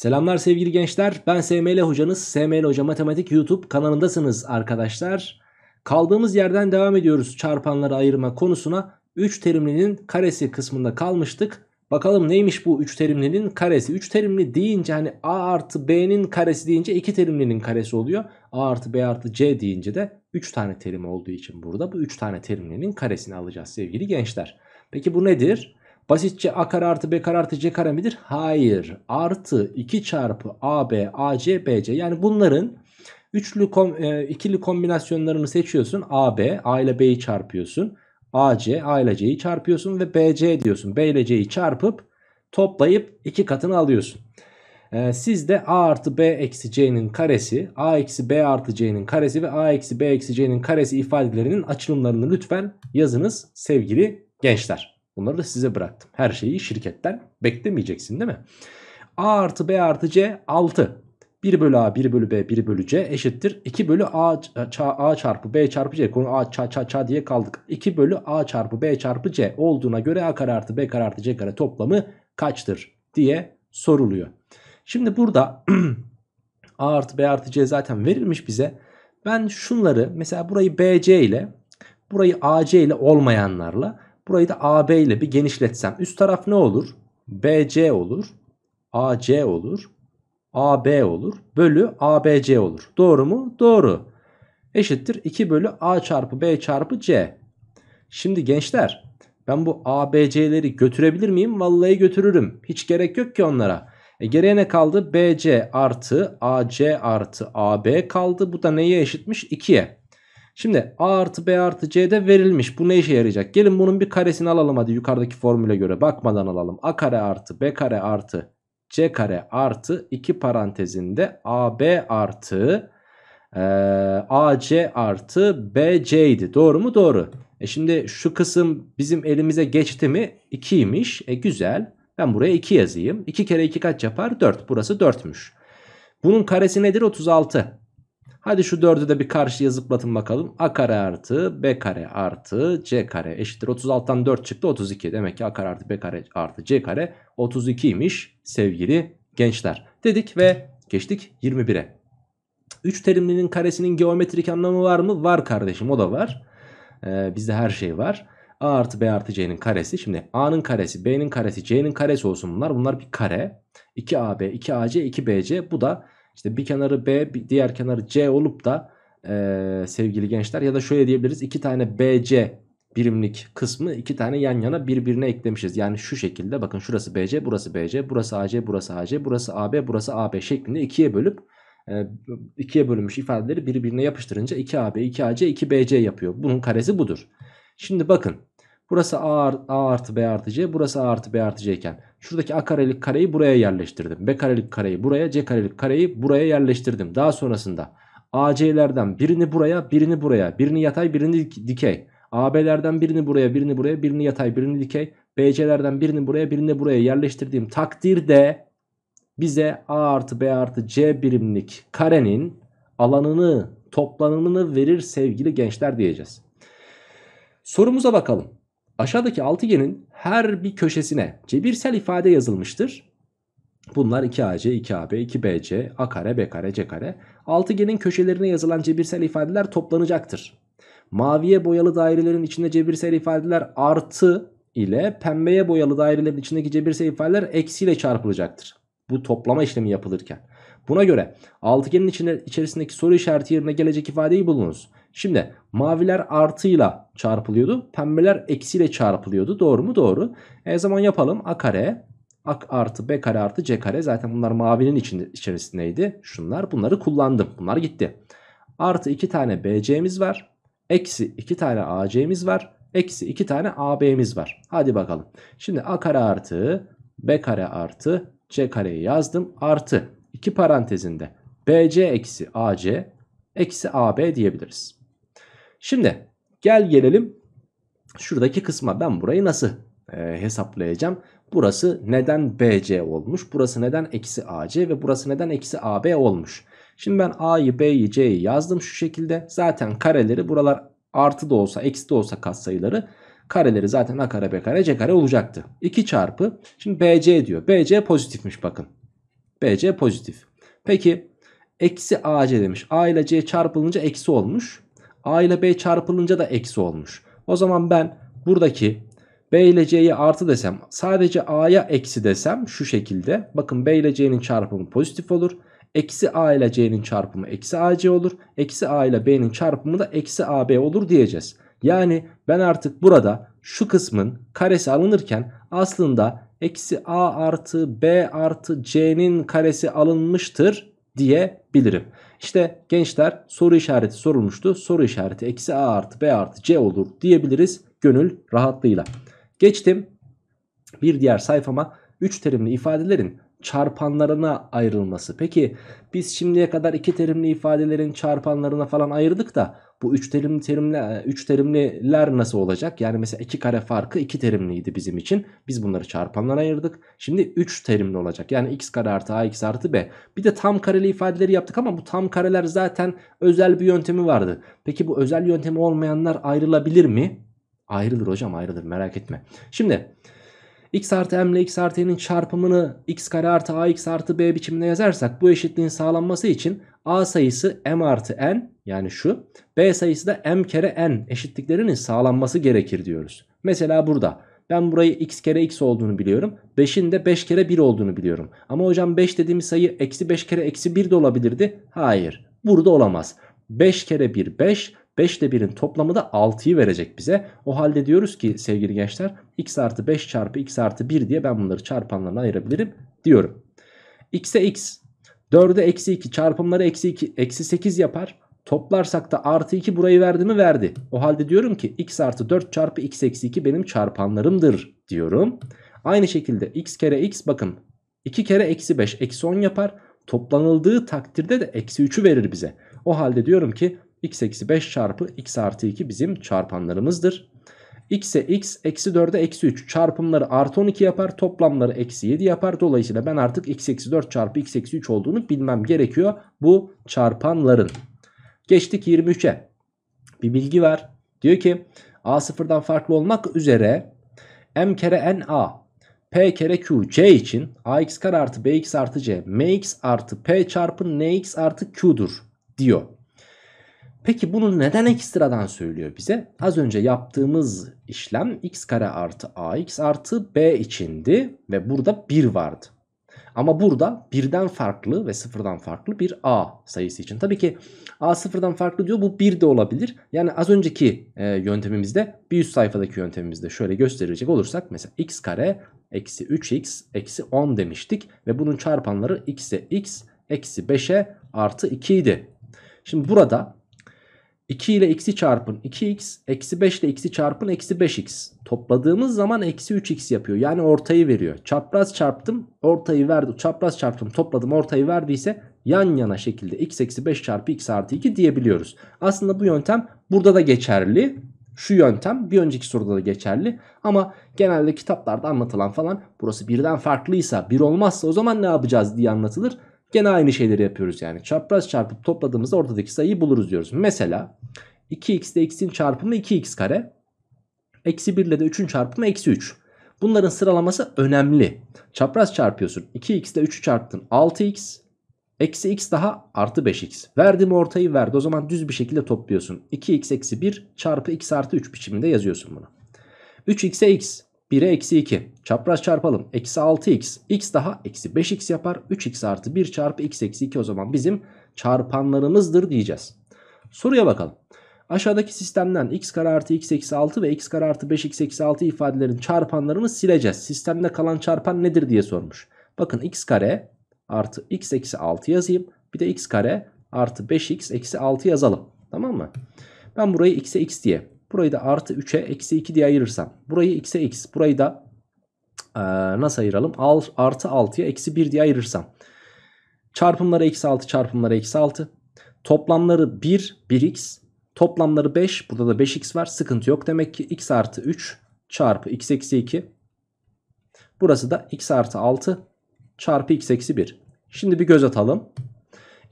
Selamlar sevgili gençler. Ben SML hocanız. SML Hoca Matematik YouTube kanalındasınız arkadaşlar. Kaldığımız yerden devam ediyoruz çarpanları ayırma konusuna. 3 terimlinin karesi kısmında kalmıştık. Bakalım neymiş bu 3 terimlinin karesi? 3 terimli deyince hani A artı B'nin karesi deyince 2 terimlinin karesi oluyor. A artı B artı C deyince de 3 tane terim olduğu için burada bu 3 tane terimlinin karesini alacağız sevgili gençler. Peki bu nedir? Basitçe a kare artı b kare artı c kare midir? Hayır. Artı 2 çarpı ab, ac, bc. Yani bunların üçlü kom, e, ikili kombinasyonlarını seçiyorsun. AB, A ile B'yi çarpıyorsun. AC, A ile C'yi çarpıyorsun ve BC diyorsun. B ile C'yi çarpıp toplayıp iki katını alıyorsun. E, siz de A artı B eksi C'nin karesi, A eksi B artı C'nin karesi ve A eksi B eksi C'nin karesi ifadelerinin açılımlarını lütfen yazınız sevgili gençler. Bunları da size bıraktım. Her şeyi şirketten beklemeyeceksin değil mi? A artı B artı C 6. 1 bölü A 1 bölü B 1 bölü C eşittir. 2 bölü A, A çarpı B çarpı C konu A ça, ça, ça diye kaldık. 2 bölü A çarpı B çarpı C olduğuna göre A kare artı B kare artı C kare toplamı kaçtır diye soruluyor. Şimdi burada A artı B artı C zaten verilmiş bize. Ben şunları mesela burayı BC ile burayı AC ile olmayanlarla Burayı da AB ile bir genişletsem üst taraf ne olur? BC olur. AC olur. AB olur. Bölü ABC olur. Doğru mu? Doğru. Eşittir 2 bölü A çarpı B çarpı C. Şimdi gençler ben bu ABC'leri götürebilir miyim? Vallahi götürürüm. Hiç gerek yok ki onlara. E geriye ne kaldı? BC artı AC artı AB kaldı. Bu da neye eşitmiş? 2'ye. Şimdi a artı b artı c de verilmiş. Bu ne işe yarayacak? Gelin bunun bir karesini alalım hadi yukarıdaki formüle göre. Bakmadan alalım. a kare artı b kare artı c kare artı 2 parantezinde ab artı e, ac artı bc idi. Doğru mu? Doğru. E şimdi şu kısım bizim elimize geçti mi? 2'ymiş. E güzel. Ben buraya 2 yazayım. 2 kere 2 kaç yapar? 4. Burası 4'müş. Bunun karesi nedir? 36. Hadi şu 4'ü de bir karşıya zıplatın bakalım. A kare artı B kare artı C kare eşittir. 36'tan 4 çıktı 32. Demek ki A kare artı B kare artı C kare 32'ymiş sevgili gençler. Dedik ve geçtik 21'e. 3 terimlinin karesinin geometrik anlamı var mı? Var kardeşim o da var. Ee, bizde her şey var. A artı B artı C'nin karesi. Şimdi A'nın karesi, B'nin karesi, C'nin karesi olsun bunlar. Bunlar bir kare. 2AB, 2AC, 2BC. Bu da işte bir kenarı B bir diğer kenarı C olup da e, sevgili gençler ya da şöyle diyebiliriz iki tane BC birimlik kısmı iki tane yan yana birbirine eklemişiz. Yani şu şekilde bakın şurası BC burası BC burası AC burası AC burası AB burası AB şeklinde ikiye bölüp e, ikiye bölünmüş ifadeleri birbirine yapıştırınca 2AB 2AC 2BC yapıyor. Bunun karesi budur. Şimdi bakın burası A, A artı B artı C burası A artı B artı C iken Şuradaki A karelik kareyi buraya yerleştirdim. B karelik kareyi buraya, C karelik kareyi buraya yerleştirdim. Daha sonrasında AC'lerden birini buraya, birini buraya, birini yatay, birini dikey. AB'lerden birini buraya, birini buraya, birini yatay, birini dikey. BC'lerden birini buraya, birini buraya yerleştirdiğim takdirde bize A artı B artı C birimlik karenin alanını, toplamını verir sevgili gençler diyeceğiz. Sorumuza bakalım. Aşağıdaki altıgenin her bir köşesine cebirsel ifade yazılmıştır. Bunlar 2AC, 2AB, 2BC, A kare, B kare, C kare. Altıgenin köşelerine yazılan cebirsel ifadeler toplanacaktır. Maviye boyalı dairelerin içinde cebirsel ifadeler artı ile pembeye boyalı dairelerin içindeki cebirsel ifadeler eksi ile çarpılacaktır. Bu toplama işlemi yapılırken. Buna göre altıgenin içine, içerisindeki soru işareti yerine gelecek ifadeyi bulunuz. Şimdi maviler artıyla çarpılıyordu. Pembeler eksiyle çarpılıyordu. Doğru mu? Doğru. E zaman yapalım. A kare A artı B kare artı C kare. Zaten bunlar mavinin içinde, içerisindeydi. Şunlar bunları kullandım. Bunlar gitti. Artı 2 tane BC'miz var. Eksi 2 tane AC'miz var. Eksi 2 tane AB'miz var. Hadi bakalım. Şimdi A kare artı B kare artı C kareyi yazdım. Artı 2 parantezinde BC eksi AC eksi AB diyebiliriz. Şimdi gel gelelim şuradaki kısma. Ben burayı nasıl e, hesaplayacağım? Burası neden BC olmuş? Burası neden eksi AC ve burası neden eksi AB olmuş? Şimdi ben A'yı, B'yi, C'yi yazdım şu şekilde. Zaten kareleri buralar artı da olsa eksi de olsa katsayıları kareleri zaten A kare B kare C kare olacaktı. 2 çarpı şimdi BC diyor. BC pozitifmiş bakın. BC pozitif. Peki eksi AC demiş. A ile C çarpılınca eksi olmuş. A ile B çarpılınca da eksi olmuş. O zaman ben buradaki B ile C'ye artı desem sadece A'ya eksi desem şu şekilde. Bakın B ile C'nin çarpımı pozitif olur. Eksi A ile C'nin çarpımı eksi AC olur. Eksi A ile B'nin çarpımı da eksi AB olur diyeceğiz. Yani ben artık burada şu kısmın karesi alınırken aslında eksi A artı B artı C'nin karesi alınmıştır diyebilirim. İşte gençler soru işareti sorulmuştu. Soru işareti eksi a artı b artı c olur diyebiliriz gönül rahatlığıyla. Geçtim bir diğer sayfama 3 terimli ifadelerin çarpanlarına ayrılması. Peki biz şimdiye kadar iki terimli ifadelerin çarpanlarına falan ayırdık da bu üç terimli terimle e, üç terimliler nasıl olacak? Yani mesela iki kare farkı iki terimliydi bizim için. Biz bunları çarpanlara ayırdık. Şimdi üç terimli olacak. Yani x kare artı a x artı b. Bir de tam kareli ifadeleri yaptık ama bu tam kareler zaten özel bir yöntemi vardı. Peki bu özel yöntemi olmayanlar ayrılabilir mi? Ayrılır hocam ayrılır merak etme. Şimdi x artı m ile x artı y'nin çarpımını x kare artı a x artı b biçiminde yazarsak bu eşitliğin sağlanması için a sayısı m artı n yani şu b sayısı da m kere n eşitliklerinin sağlanması gerekir diyoruz. Mesela burada ben burayı x kere x olduğunu biliyorum. 5'in de 5 kere 1 olduğunu biliyorum. Ama hocam 5 dediğimiz sayı eksi 5 kere eksi 1 de olabilirdi. Hayır burada olamaz. 5 kere 1 5 5 ile 1'in toplamı da 6'yı verecek bize. O halde diyoruz ki sevgili gençler x artı 5 çarpı x artı 1 diye ben bunları çarpanlarına ayırabilirim diyorum. x'e x 4'e eksi 2 çarpımları eksi 2 eksi 8 yapar. Toplarsak da artı 2 burayı verdi mi verdi. O halde diyorum ki x artı 4 çarpı x eksi 2 benim çarpanlarımdır diyorum. Aynı şekilde x kere x bakın 2 kere eksi 5 eksi 10 yapar. Toplanıldığı takdirde de eksi 3'ü verir bize. O halde diyorum ki x eksi 5 çarpı x artı 2 bizim çarpanlarımızdır. x'e x, eksi 4'e eksi 3 çarpımları artı 12 yapar. Toplamları eksi 7 yapar. Dolayısıyla ben artık x eksi 4 çarpı x eksi 3 olduğunu bilmem gerekiyor bu çarpanların. Geçtik 23'e. Bir bilgi var. Diyor ki a sıfırdan farklı olmak üzere m kere n a p kere q c için ax kare artı bx artı c mx artı p çarpı nx artı q'dur diyor. Peki bunu neden ekstradan söylüyor bize? Az önce yaptığımız işlem x kare artı ax artı b içindi ve burada 1 vardı. Ama burada birden farklı ve sıfırdan farklı bir a sayısı için. Tabii ki a sıfırdan farklı diyor bu 1 de olabilir. Yani az önceki e, yöntemimizde bir üst sayfadaki yöntemimizde şöyle gösterecek olursak. Mesela x kare eksi 3x eksi 10 demiştik ve bunun çarpanları x'e x eksi 5'e artı 2 idi. Şimdi burada 2 ile x'i çarpın 2x eksi 5 ile x'i çarpın eksi 5x. Topladığımız zaman eksi 3x yapıyor. Yani ortayı veriyor. Çapraz çarptım ortayı verdi. Çapraz çarptım topladım ortayı verdiyse yan yana şekilde x eksi 5 çarpı x artı 2 diyebiliyoruz. Aslında bu yöntem burada da geçerli. Şu yöntem bir önceki soruda da geçerli. Ama genelde kitaplarda anlatılan falan burası birden farklıysa bir olmazsa o zaman ne yapacağız diye anlatılır. Gene aynı şeyleri yapıyoruz yani. Çapraz çarpıp topladığımızda ortadaki sayıyı buluruz diyoruz. Mesela 2x ile x'in çarpımı 2x kare. Eksi 1 ile de 3'ün çarpımı eksi 3. Bunların sıralaması önemli. Çapraz çarpıyorsun. 2x ile 3'ü çarptın 6x. Eksi x daha artı 5x. Verdim ortayı verdi. O zaman düz bir şekilde topluyorsun. 2x eksi 1 çarpı x artı 3 biçiminde yazıyorsun bunu. 3x'e x. 1'e eksi 2. Çapraz çarpalım. Eksi 6x. X daha eksi 5x yapar. 3x artı 1 çarpı x eksi 2 o zaman bizim çarpanlarımızdır diyeceğiz. Soruya bakalım. Aşağıdaki sistemden x kare artı x eksi 6 ve x kare artı 5x eksi 6 ifadelerin çarpanlarını sileceğiz. Sistemde kalan çarpan nedir diye sormuş. Bakın x kare artı x eksi 6 yazayım. Bir de x kare artı 5x eksi 6 yazalım. Tamam mı? Ben burayı x'e x diye Burayı da artı 3'e eksi 2 diye ayırırsam. Burayı x'e x. Burayı da e, nasıl ayıralım? Al, artı 6'ya eksi 1 diye ayırırsam. Çarpımları eksi 6 çarpımları eksi 6. Toplamları 1 1x. Toplamları 5. Burada da 5x var. Sıkıntı yok. Demek ki x artı 3 çarpı x eksi 2. Burası da x artı 6 çarpı x eksi 1. Şimdi bir göz atalım.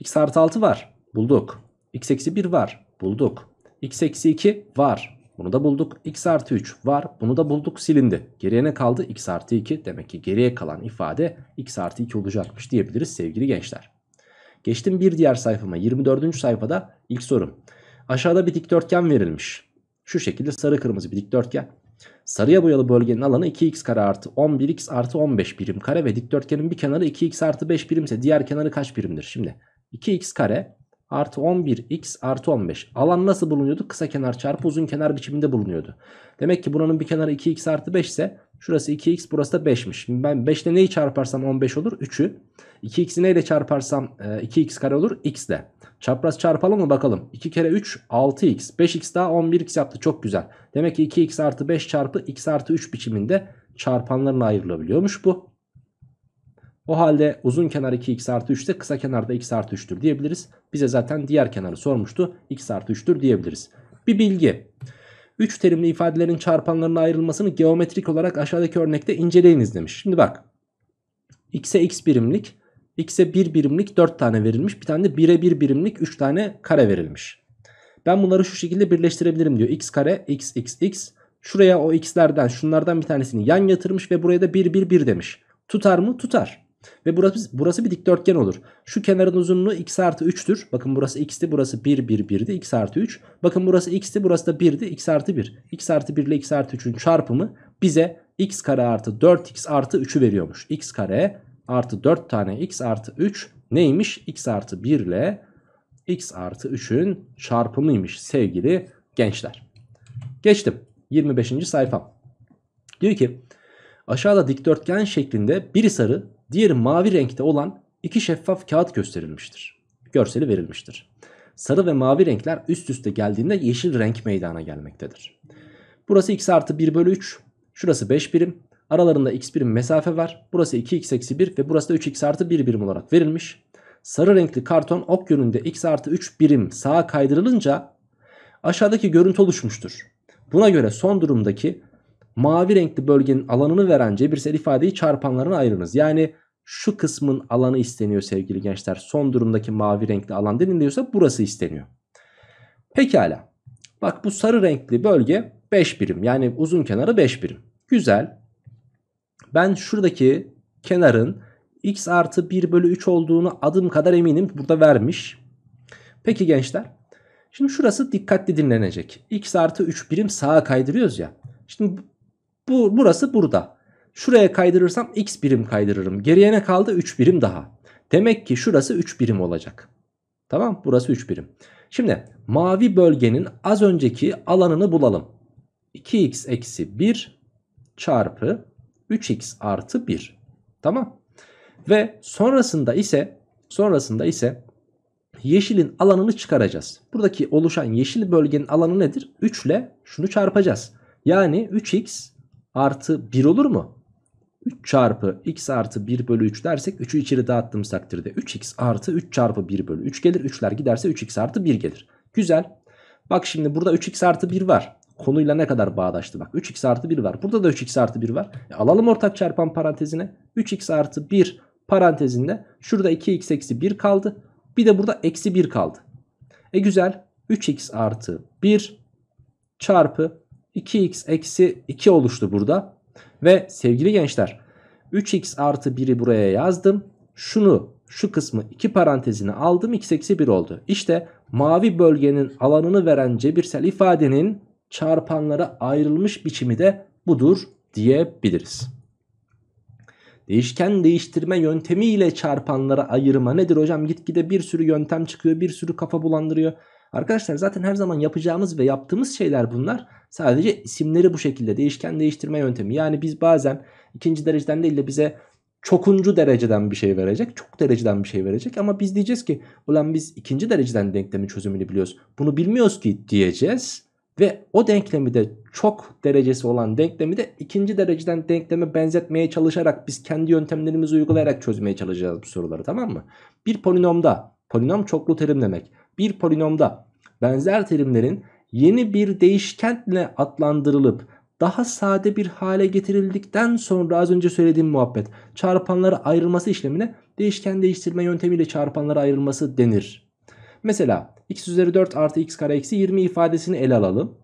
x artı 6 var. Bulduk. x eksi 1 var. Bulduk. X eksi 2 var. Bunu da bulduk. X artı 3 var. Bunu da bulduk silindi. Geriye ne kaldı? X artı 2. Demek ki geriye kalan ifade X artı 2 olacakmış diyebiliriz sevgili gençler. Geçtim bir diğer sayfama. 24. sayfada ilk sorum. Aşağıda bir dikdörtgen verilmiş. Şu şekilde sarı kırmızı bir dikdörtgen. Sarıya boyalı bölgenin alanı 2x kare artı 11x artı 15 birim kare ve dikdörtgenin bir kenarı 2x artı 5 birimse diğer kenarı kaç birimdir? Şimdi 2x kare artı 11x artı 15. Alan nasıl bulunuyordu? Kısa kenar çarpı uzun kenar biçiminde bulunuyordu. Demek ki buranın bir kenarı 2x artı 5 ise şurası 2x burası da 5'miş. ben 5 ile neyi çarparsam 15 olur? 3'ü. 2x'i neyle çarparsam 2x e, kare olur? x ile. Çapraz çarpalım mı bakalım. 2 kere 3 6x. 5x daha 11x yaptı. Çok güzel. Demek ki 2x artı 5 çarpı x artı 3 biçiminde çarpanlarına ayrılabiliyormuş bu. O halde uzun kenar 2x artı 3'te kısa kenar da x artı 3'tür diyebiliriz. Bize zaten diğer kenarı sormuştu. x artı 3'tür diyebiliriz. Bir bilgi. 3 terimli ifadelerin çarpanlarının ayrılmasını geometrik olarak aşağıdaki örnekte inceleyiniz demiş. Şimdi bak. x'e x birimlik, x'e 1 birimlik 4 tane verilmiş. Bir tane de 1'e 1 birimlik 3 tane kare verilmiş. Ben bunları şu şekilde birleştirebilirim diyor. x kare, x, x, x. Şuraya o x'lerden şunlardan bir tanesini yan yatırmış ve buraya da 1, 1, 1 demiş. Tutar mı? Tutar. Ve burası, burası bir dikdörtgen olur. Şu kenarın uzunluğu x artı 3'tür. Bakın burası x'ti burası 1 1 1'di x artı 3. Bakın burası x'ti burası da 1'di x artı 1. x artı 1 ile x artı 3'ün çarpımı bize x kare artı 4x artı 3'ü veriyormuş. x kare artı 4 tane x artı 3 neymiş? x artı 1 ile x artı 3'ün çarpımıymış sevgili gençler. Geçtim 25. sayfam. Diyor ki aşağıda dikdörtgen şeklinde biri sarı diğeri mavi renkte olan iki şeffaf kağıt gösterilmiştir. Görseli verilmiştir. Sarı ve mavi renkler üst üste geldiğinde yeşil renk meydana gelmektedir. Burası x artı 1 bölü 3. Şurası 5 birim. Aralarında x birim mesafe var. Burası 2x eksi 1 ve burası da 3x artı 1 birim olarak verilmiş. Sarı renkli karton ok yönünde x artı 3 birim sağa kaydırılınca aşağıdaki görüntü oluşmuştur. Buna göre son durumdaki mavi renkli bölgenin alanını veren cebirsel ifadeyi çarpanlarına ayırınız. Yani şu kısmın alanı isteniyor sevgili gençler. Son durumdaki mavi renkli alan deniliyorsa burası isteniyor. Pekala. Bak bu sarı renkli bölge 5 birim. Yani uzun kenarı 5 birim. Güzel. Ben şuradaki kenarın x artı 1 bölü 3 olduğunu adım kadar eminim. Burada vermiş. Peki gençler. Şimdi şurası dikkatli dinlenecek. x artı 3 birim sağa kaydırıyoruz ya. Şimdi bu, burası burada. Şuraya kaydırırsam x birim kaydırırım. Geriye ne kaldı? 3 birim daha. Demek ki şurası 3 birim olacak. Tamam burası 3 birim. Şimdi mavi bölgenin az önceki alanını bulalım. 2x eksi 1 çarpı 3x artı 1. Tamam. Ve sonrasında ise sonrasında ise yeşilin alanını çıkaracağız. Buradaki oluşan yeşil bölgenin alanı nedir? 3 ile şunu çarpacağız. Yani 3x artı 1 olur mu? 3 çarpı x artı 1 bölü 3 dersek 3'ü içeri dağıttığımız takdirde 3x artı 3 çarpı 1 bölü 3 gelir. 3'ler giderse 3x artı 1 gelir. Güzel. Bak şimdi burada 3x artı 1 var. Konuyla ne kadar bağdaştı bak. 3x artı 1 var. Burada da 3x artı 1 var. E alalım ortak çarpan parantezine. 3x artı 1 parantezinde şurada 2x eksi 1 kaldı. Bir de burada eksi 1 kaldı. E güzel. 3x artı 1 çarpı 2x eksi 2 oluştu burada. Ve sevgili gençler 3x artı 1'i buraya yazdım. Şunu şu kısmı 2 parantezine aldım x eksi 1 oldu. İşte mavi bölgenin alanını veren cebirsel ifadenin çarpanlara ayrılmış biçimi de budur diyebiliriz. Değişken değiştirme yöntemiyle çarpanlara ayırma nedir hocam? Gitgide bir sürü yöntem çıkıyor, bir sürü kafa bulandırıyor. Arkadaşlar zaten her zaman yapacağımız ve yaptığımız şeyler bunlar. Sadece isimleri bu şekilde değişken değiştirme yöntemi. Yani biz bazen ikinci dereceden değil de bize çokuncu dereceden bir şey verecek. Çok dereceden bir şey verecek. Ama biz diyeceğiz ki ulan biz ikinci dereceden denklemin çözümünü biliyoruz. Bunu bilmiyoruz ki diyeceğiz. Ve o denklemi de çok derecesi olan denklemi de ikinci dereceden denkleme benzetmeye çalışarak biz kendi yöntemlerimizi uygulayarak çözmeye çalışacağız bu soruları tamam mı? Bir polinomda polinom çoklu terim demek bir polinomda benzer terimlerin yeni bir değişkenle adlandırılıp daha sade bir hale getirildikten sonra az önce söylediğim muhabbet çarpanlara ayrılması işlemine değişken değiştirme yöntemiyle çarpanlara ayrılması denir. Mesela x üzeri 4 artı x kare eksi 20 ifadesini ele alalım.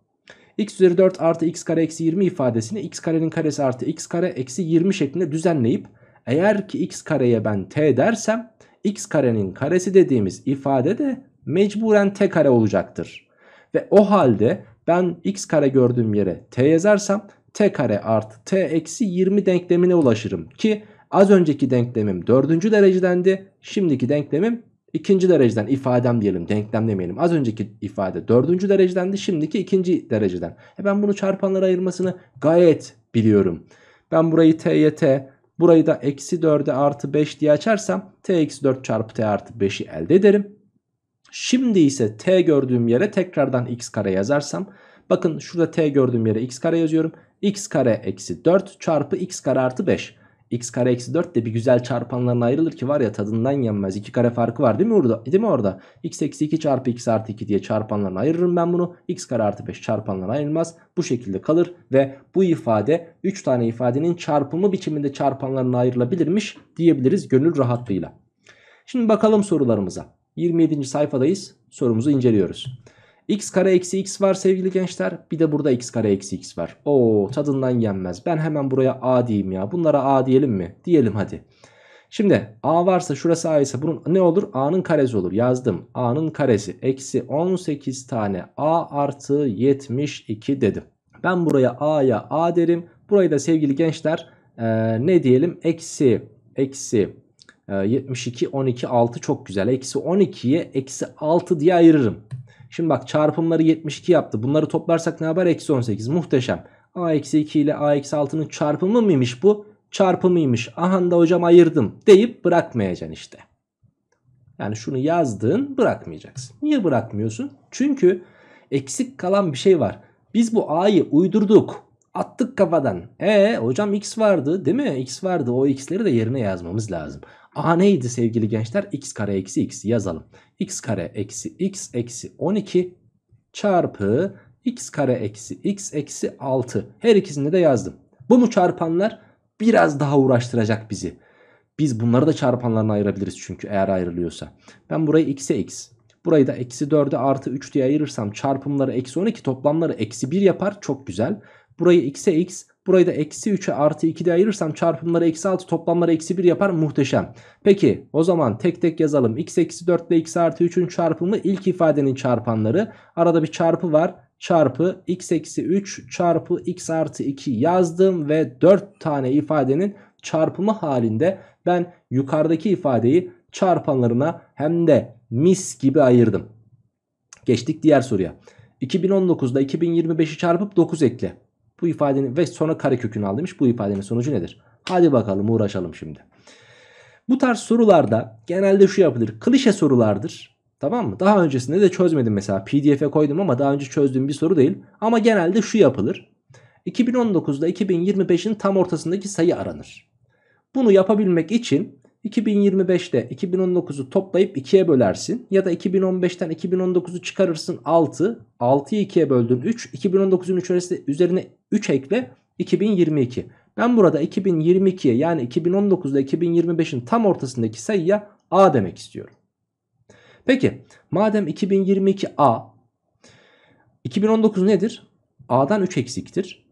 x üzeri 4 artı x kare eksi 20 ifadesini x karenin karesi artı x kare eksi 20 şeklinde düzenleyip eğer ki x kareye ben t dersem x karenin karesi dediğimiz ifade de mecburen t kare olacaktır. Ve o halde ben x kare gördüğüm yere t yazarsam t kare artı t eksi 20 denklemine ulaşırım. Ki az önceki denklemim dördüncü derecedendi. Şimdiki denklemim ikinci dereceden ifadem diyelim denklem demeyelim. Az önceki ifade dördüncü derecedendi şimdiki ikinci dereceden. E ben bunu çarpanlara ayırmasını gayet biliyorum. Ben burayı t'ye t burayı da eksi 4'e artı 5 diye açarsam t eksi 4 çarpı t artı 5'i elde ederim. Şimdi ise t gördüğüm yere tekrardan x kare yazarsam bakın şurada t gördüğüm yere x kare yazıyorum. x kare eksi 4 çarpı x kare artı 5 x kare eksi 4 de bir güzel çarpanlarına ayrılır ki var ya tadından yenmez. 2 kare farkı var değil mi orada? E, değil mi orada? x eksi 2 çarpı x artı 2 diye çarpanlarına ayırırım ben bunu. x kare artı 5 çarpanlarına ayrılmaz. Bu şekilde kalır ve bu ifade 3 tane ifadenin çarpımı biçiminde çarpanlarına ayrılabilirmiş diyebiliriz gönül rahatlığıyla. Şimdi bakalım sorularımıza. 27. sayfadayız. Sorumuzu inceliyoruz. X kare eksi X var sevgili gençler. Bir de burada X kare eksi X var. Oo tadından yenmez. Ben hemen buraya A diyeyim ya. Bunlara A diyelim mi? Diyelim hadi. Şimdi A varsa şurası A ise bunun ne olur? A'nın karesi olur. Yazdım. A'nın karesi eksi 18 tane A artı 72 dedim. Ben buraya A'ya A derim. Burayı da sevgili gençler e, ne diyelim? Eksi eksi 72 12 6 çok güzel. Eksi 12'ye eksi 6 diye ayırırım. Şimdi bak çarpımları 72 yaptı. Bunları toplarsak ne haber? Eksi 18 muhteşem. A eksi 2 ile A eksi 6'nın çarpımı mıymış bu? Çarpımıymış. Aha da hocam ayırdım deyip bırakmayacaksın işte. Yani şunu yazdığın bırakmayacaksın. Niye bırakmıyorsun? Çünkü eksik kalan bir şey var. Biz bu A'yı uydurduk. Attık kafadan. E hocam x vardı değil mi? X vardı. O x'leri de yerine yazmamız lazım. A neydi sevgili gençler? X kare eksi x yazalım. X kare eksi x eksi 12 çarpı x kare eksi x eksi 6. Her ikisini de yazdım. Bu mu çarpanlar? Biraz daha uğraştıracak bizi. Biz bunları da çarpanlarına ayırabiliriz çünkü eğer ayrılıyorsa. Ben burayı x'e x. Burayı da eksi 4'e artı 3 diye ayırırsam çarpımları eksi 12 toplamları eksi 1 yapar. Çok güzel. Burayı x'e x Burayı da eksi 3'e artı 2'de ayırırsam çarpımları eksi 6 toplamları eksi 1 yapar muhteşem. Peki o zaman tek tek yazalım. x eksi 4 ile x artı 3'ün çarpımı ilk ifadenin çarpanları. Arada bir çarpı var çarpı x eksi 3 çarpı x artı 2 yazdım ve 4 tane ifadenin çarpımı halinde ben yukarıdaki ifadeyi çarpanlarına hem de mis gibi ayırdım. Geçtik diğer soruya. 2019'da 2025'i çarpıp 9 ekle. Bu ifadenin ve sonra kare kökünü al demiş. Bu ifadenin sonucu nedir? Hadi bakalım uğraşalım şimdi. Bu tarz sorularda genelde şu yapılır. Klişe sorulardır. Tamam mı? Daha öncesinde de çözmedim mesela. PDF'e koydum ama daha önce çözdüğüm bir soru değil. Ama genelde şu yapılır. 2019'da 2025'in tam ortasındaki sayı aranır. Bunu yapabilmek için 2025'te 2019'u toplayıp 2'ye bölersin. Ya da 2015'ten 2019'u çıkarırsın 6. 6'yı 2'ye böldün 3. 2019'un üzerine 3 ekle 2022. Ben burada 2022'ye yani 2019'da 2025'in tam ortasındaki sayıya A demek istiyorum. Peki madem 2022 A 2019 nedir? A'dan 3 eksiktir.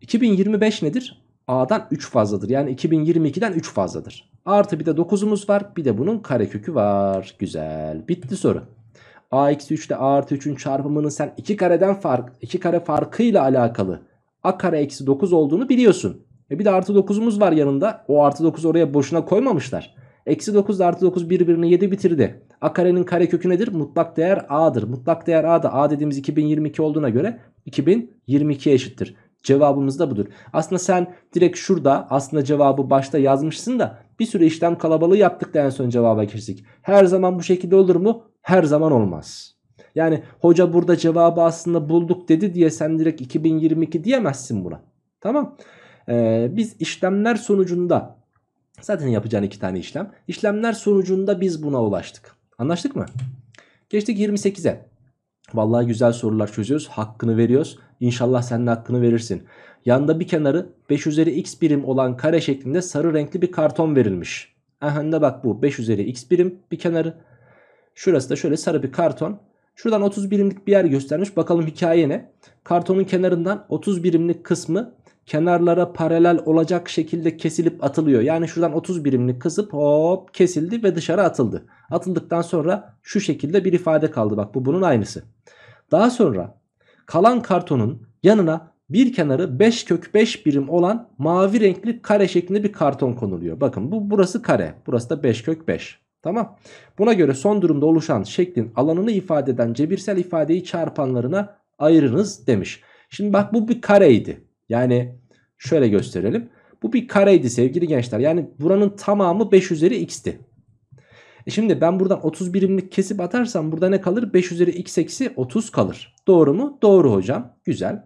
2025 nedir? A'dan 3 fazladır. Yani 2022'den 3 fazladır. Artı bir de 9'umuz var. Bir de bunun karekökü var. Güzel. Bitti soru. A eksi 3 ile A artı 3'ün çarpımının sen 2 kareden fark 2 kare farkıyla alakalı A kare eksi 9 olduğunu biliyorsun. E bir de artı 9'umuz var yanında. O artı 9 oraya boşuna koymamışlar. Eksi 9 ile artı 9 birbirini 7 bitirdi. A karenin kare kökü nedir? Mutlak değer A'dır. Mutlak değer A da A dediğimiz 2022 olduğuna göre 2022 eşittir. Cevabımız da budur. Aslında sen direkt şurada aslında cevabı başta yazmışsın da bir sürü işlem kalabalığı yaptık da en son cevaba geçtik. Her zaman bu şekilde olur mu? Her zaman olmaz. Yani hoca burada cevabı aslında bulduk dedi diye sen direkt 2022 diyemezsin buna. Tamam. Ee, biz işlemler sonucunda zaten yapacağın iki tane işlem. İşlemler sonucunda biz buna ulaştık. Anlaştık mı? Geçtik 28'e. Vallahi güzel sorular çözüyoruz. Hakkını veriyoruz. İnşallah sen de hakkını verirsin. Yanda bir kenarı 5 üzeri x birim olan kare şeklinde sarı renkli bir karton verilmiş. Aha da bak bu 5 üzeri x birim bir kenarı. Şurası da şöyle sarı bir karton. Şuradan 30 birimlik bir yer göstermiş. Bakalım hikaye ne? Kartonun kenarından 30 birimlik kısmı kenarlara paralel olacak şekilde kesilip atılıyor. Yani şuradan 30 birimlik kısıp hop kesildi ve dışarı atıldı. Atıldıktan sonra şu şekilde bir ifade kaldı. Bak bu bunun aynısı. Daha sonra kalan kartonun yanına bir kenarı 5 kök 5 birim olan mavi renkli kare şeklinde bir karton konuluyor. Bakın bu burası kare. Burası da 5 kök 5. Tamam. Buna göre son durumda oluşan şeklin alanını ifade eden cebirsel ifadeyi çarpanlarına ayırınız demiş. Şimdi bak bu bir kareydi. Yani şöyle gösterelim. Bu bir kareydi sevgili gençler. Yani buranın tamamı 5 üzeri x'ti. E şimdi ben buradan 30 birimlik kesip atarsam burada ne kalır? 5 üzeri x eksi 30 kalır. Doğru mu? Doğru hocam. Güzel.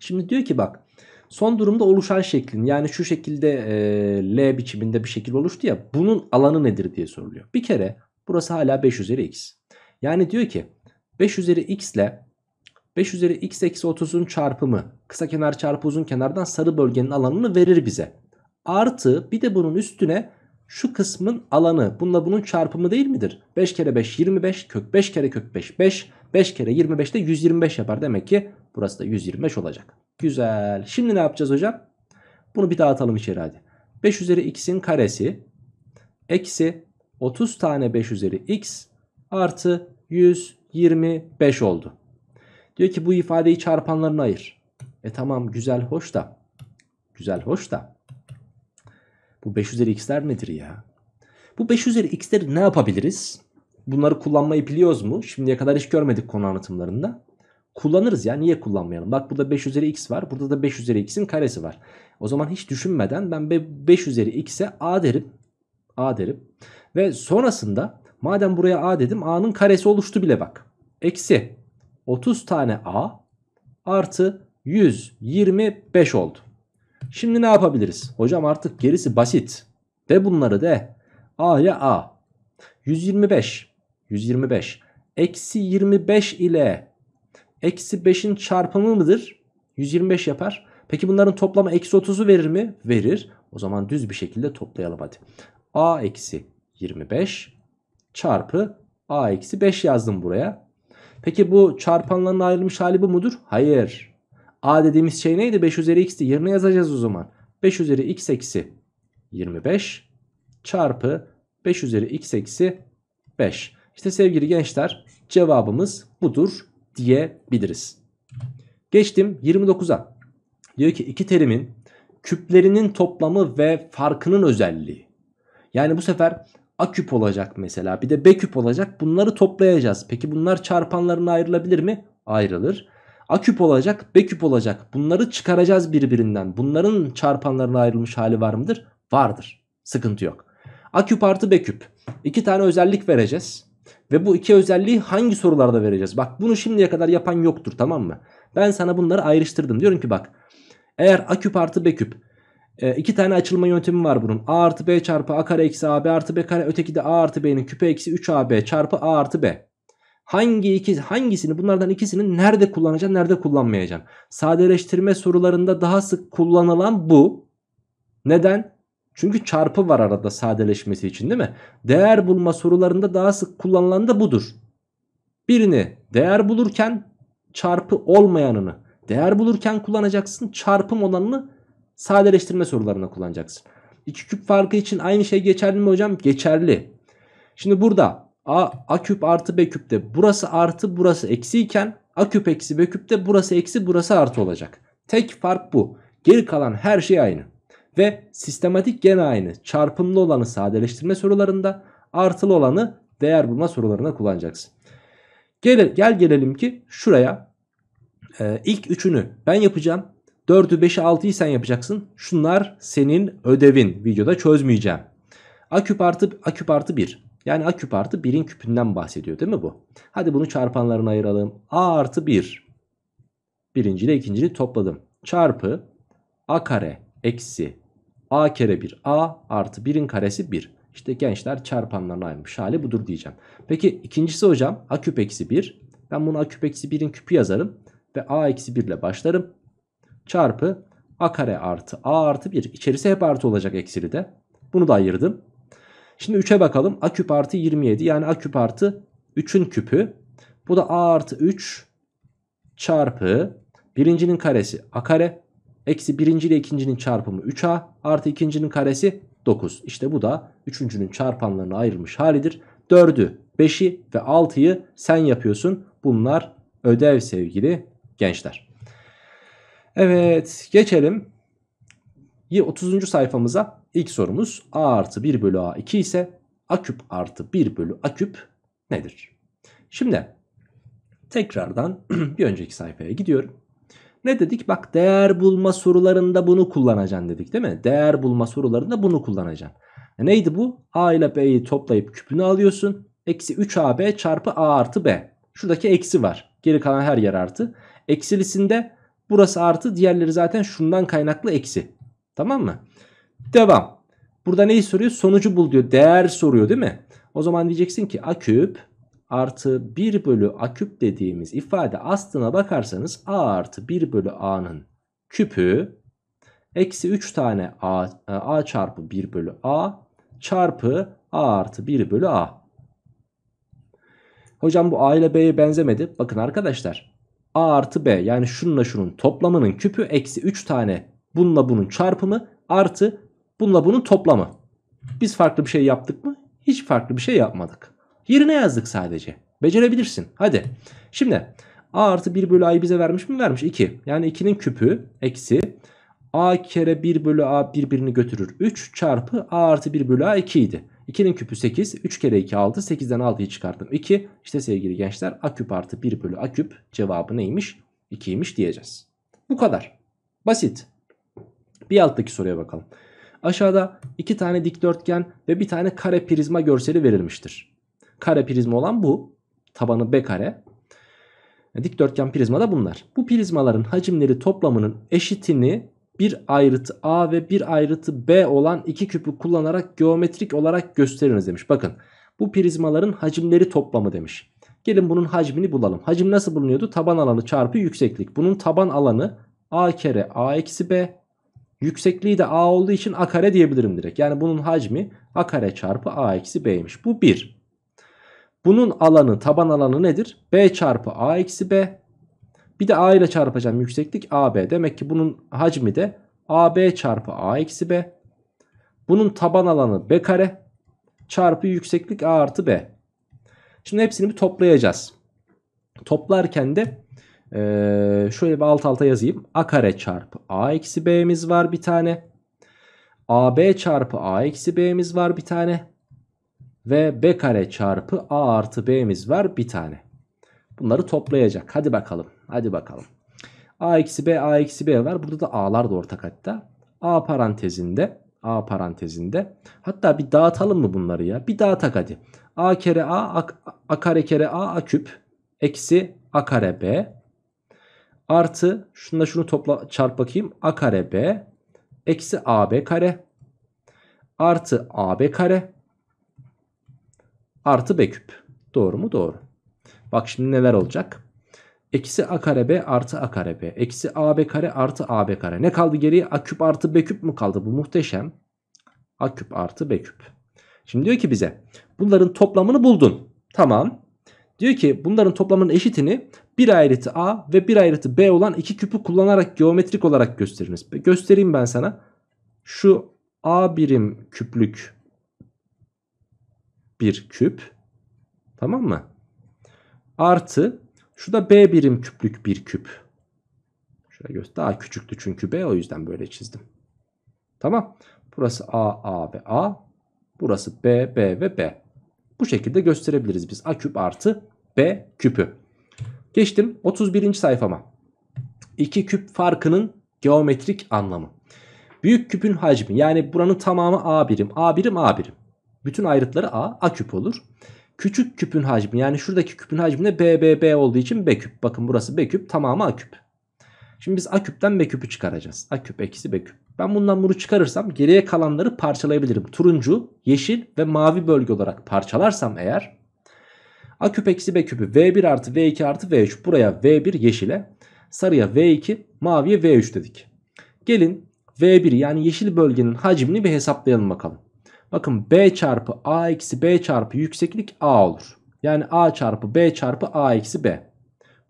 Şimdi diyor ki bak son durumda oluşan şeklin yani şu şekilde e, L biçiminde bir şekil oluştu ya bunun alanı nedir diye soruluyor. Bir kere burası hala 5 üzeri x. Yani diyor ki 5 üzeri x ile 5 üzeri x eksi 30'un çarpımı kısa kenar çarpı uzun kenardan sarı bölgenin alanını verir bize. Artı bir de bunun üstüne şu kısmın alanı bununla bunun çarpımı değil midir? 5 kere 5 25 kök 5 kere kök 5 5 5 kere 25 de 125 yapar. Demek ki burası da 125 olacak. Güzel. Şimdi ne yapacağız hocam? Bunu bir dağıtalım içeri hadi. 5 üzeri x'in karesi eksi 30 tane 5 üzeri x artı 125 oldu. Diyor ki bu ifadeyi çarpanlarına ayır. E tamam güzel hoş da. Güzel hoş da. Bu 5 üzeri x'ler nedir ya? Bu 5 üzeri x'leri ne yapabiliriz? Bunları kullanmayı biliyoruz mu? Şimdiye kadar hiç görmedik konu anlatımlarında. Kullanırız ya niye kullanmayalım? Bak burada 5 üzeri x var. Burada da 5 üzeri x'in karesi var. O zaman hiç düşünmeden ben 5 üzeri x'e a derim. a derim. Ve sonrasında madem buraya a dedim a'nın karesi oluştu bile bak. Eksi 30 tane A artı 125 oldu. Şimdi ne yapabiliriz? Hocam artık gerisi basit. De bunları de. A ile A. 125. 125. Eksi 25 ile eksi 5'in çarpımı mıdır? 125 yapar. Peki bunların toplamı eksi 30'u verir mi? Verir. O zaman düz bir şekilde toplayalım hadi. A eksi 25 çarpı A eksi 5 yazdım buraya. Peki bu çarpanların ayrılmış hali bu mudur? Hayır. A dediğimiz şey neydi? 5 üzeri x'ti. Yerine yazacağız o zaman. 5 üzeri x eksi 25 çarpı 5 üzeri x eksi 5. İşte sevgili gençler cevabımız budur diyebiliriz. Geçtim 29'a. Diyor ki iki terimin küplerinin toplamı ve farkının özelliği. Yani bu sefer A küp olacak mesela bir de B küp olacak bunları toplayacağız. Peki bunlar çarpanlarına ayrılabilir mi? Ayrılır. A küp olacak B küp olacak bunları çıkaracağız birbirinden. Bunların çarpanlarına ayrılmış hali var mıdır? Vardır. Sıkıntı yok. A küp artı B küp. İki tane özellik vereceğiz. Ve bu iki özelliği hangi sorularda vereceğiz? Bak bunu şimdiye kadar yapan yoktur tamam mı? Ben sana bunları ayrıştırdım. Diyorum ki bak eğer A küp artı B küp e, iki tane açılma yöntemi var bunun. A artı B çarpı A kare eksi AB artı B kare. Öteki de A artı B'nin küpe eksi 3AB çarpı A artı B. Hangi iki, hangisini bunlardan ikisini nerede kullanacaksın nerede kullanmayacaksın? Sadeleştirme sorularında daha sık kullanılan bu. Neden? Çünkü çarpı var arada sadeleşmesi için değil mi? Değer bulma sorularında daha sık kullanılan da budur. Birini değer bulurken çarpı olmayanını değer bulurken kullanacaksın. Çarpım olanını sadeleştirme sorularına kullanacaksın. İki küp farkı için aynı şey geçerli mi hocam? Geçerli. Şimdi burada a, a küp artı b küpte burası artı burası eksi iken a küp eksi b küpte burası eksi burası artı olacak. Tek fark bu. Geri kalan her şey aynı. Ve sistematik gene aynı. Çarpımlı olanı sadeleştirme sorularında artılı olanı değer bulma sorularına kullanacaksın. Gel, gel gelelim ki şuraya e, ilk üçünü ben yapacağım. 4'ü 5'i 6'yı sen yapacaksın. Şunlar senin ödevin. Videoda çözmeyeceğim. A küp artı, A küp artı 1. Yani A küp artı 1'in küpünden bahsediyor değil mi bu? Hadi bunu çarpanlarına ayıralım. A artı 1. Birinci ile ikinciyi topladım. Çarpı A kare eksi A kere 1. A artı 1'in karesi 1. İşte gençler çarpanlarına ayırmış hali budur diyeceğim. Peki ikincisi hocam A küp eksi 1. Ben bunu A küp eksi 1'in küpü yazarım. Ve A eksi 1 ile başlarım çarpı a kare artı a artı 1. İçerisi hep artı olacak eksili de. Bunu da ayırdım. Şimdi 3'e bakalım. a küp artı 27 yani a küp artı 3'ün küpü. Bu da a artı 3 çarpı birincinin karesi a kare. Eksi birinci ile ikincinin çarpımı 3a artı ikincinin karesi 9. İşte bu da üçüncünün çarpanlarına ayrılmış halidir. 4'ü 5'i ve 6'yı sen yapıyorsun. Bunlar ödev sevgili gençler. Evet geçelim 30. sayfamıza. ilk sorumuz a artı 1 bölü a 2 ise a küp artı 1 bölü a küp nedir? Şimdi tekrardan bir önceki sayfaya gidiyorum. Ne dedik? Bak değer bulma sorularında bunu kullanacaksın dedik değil mi? Değer bulma sorularında bunu kullanacaksın. E, neydi bu? A ile B'yi toplayıp küpünü alıyorsun. Eksi 3AB çarpı A artı B. Şuradaki eksi var. Geri kalan her yer artı. Eksilisinde Burası artı diğerleri zaten şundan kaynaklı eksi. Tamam mı? Devam. Burada neyi soruyor? Sonucu bul diyor. Değer soruyor değil mi? O zaman diyeceksin ki a küp artı 1 bölü a küp dediğimiz ifade aslına bakarsanız a artı 1 bölü a'nın küpü eksi 3 tane a, a çarpı 1 bölü a çarpı a artı 1 bölü a. Hocam bu a ile b'ye benzemedi. Bakın arkadaşlar A artı B yani şununla şunun toplamının küpü eksi 3 tane bununla bunun çarpımı artı bununla bunun toplamı. Biz farklı bir şey yaptık mı? Hiç farklı bir şey yapmadık. Yerine yazdık sadece. Becerebilirsin. Hadi. Şimdi A artı 1 bölü A'yı bize vermiş mi? Vermiş 2. Yani 2'nin küpü eksi A kere 1 bölü A birbirini götürür. 3 çarpı A artı 1 bölü A 2 idi. 2'nin küpü 8. 3 kere 2 6. 8'den 6'yı çıkarttım 2. İşte sevgili gençler a küp artı 1 bölü a küp cevabı neymiş? 2'ymiş diyeceğiz. Bu kadar. Basit. Bir alttaki soruya bakalım. Aşağıda iki tane dikdörtgen ve bir tane kare prizma görseli verilmiştir. Kare prizma olan bu. Tabanı B kare. Dikdörtgen prizma da bunlar. Bu prizmaların hacimleri toplamının eşitini bir ayrıtı A ve bir ayrıtı B olan iki küpü kullanarak geometrik olarak gösteriniz demiş. Bakın bu prizmaların hacimleri toplamı demiş. Gelin bunun hacmini bulalım. Hacim nasıl bulunuyordu? Taban alanı çarpı yükseklik. Bunun taban alanı A kere A eksi B. Yüksekliği de A olduğu için A kare diyebilirim direkt. Yani bunun hacmi A kare çarpı A eksi B'ymiş. Bu 1. Bunun alanı taban alanı nedir? B çarpı A eksi B. Bir de A ile çarpacağım yükseklik AB. Demek ki bunun hacmi de AB çarpı A eksi B. Bunun taban alanı B kare çarpı yükseklik A artı B. Şimdi hepsini bir toplayacağız. Toplarken de e, şöyle bir alt alta yazayım. A kare çarpı A eksi B'miz var bir tane. AB çarpı A eksi B'miz var bir tane. Ve B kare çarpı A artı B'miz var bir tane. Bunları toplayacak. Hadi bakalım. Hadi bakalım. A eksi B A eksi B var. Burada da A'lar da ortak hatta. A parantezinde A parantezinde. Hatta bir dağıtalım mı bunları ya? Bir dağıtak hadi. A kere A A, A kare kere A A küp eksi A kare B artı şununla şunu topla çarp bakayım. A kare B eksi AB kare artı AB kare artı B küp. Doğru mu? Doğru. Bak şimdi neler olacak? Eksi a kare b artı a kare b. Eksi a b kare artı a b kare. Ne kaldı geriye? a küp artı b küp mü kaldı? Bu muhteşem. a küp artı b küp. Şimdi diyor ki bize bunların toplamını buldun. Tamam. Diyor ki bunların toplamının eşitini bir ayrıtı a ve bir ayrıtı b olan iki küpü kullanarak geometrik olarak gösteriniz. Göstereyim ben sana. Şu a birim küplük bir küp. Tamam mı? Artı şu da B birim küplük bir küp. Şöyle göster. Daha küçüktü çünkü B o yüzden böyle çizdim. Tamam. Burası A, A ve A. Burası B, B ve B. Bu şekilde gösterebiliriz biz. A küp artı B küpü. Geçtim 31. sayfama. İki küp farkının geometrik anlamı. Büyük küpün hacmi yani buranın tamamı A birim. A birim A birim. Bütün ayrıtları A, A küp olur. Küçük küpün hacmi yani şuradaki küpün hacmi de BBB olduğu için B küp. Bakın burası B küp tamamı A küp. Şimdi biz A küpten B küpü çıkaracağız. A küp eksi B küp. Ben bundan bunu çıkarırsam geriye kalanları parçalayabilirim. Turuncu, yeşil ve mavi bölge olarak parçalarsam eğer A küp eksi B küpü V1 artı V2 artı V3 buraya V1 yeşile sarıya V2 maviye V3 dedik. Gelin V1 yani yeşil bölgenin hacmini bir hesaplayalım bakalım. Bakın B çarpı A eksi B çarpı yükseklik A olur. Yani A çarpı B çarpı A eksi B.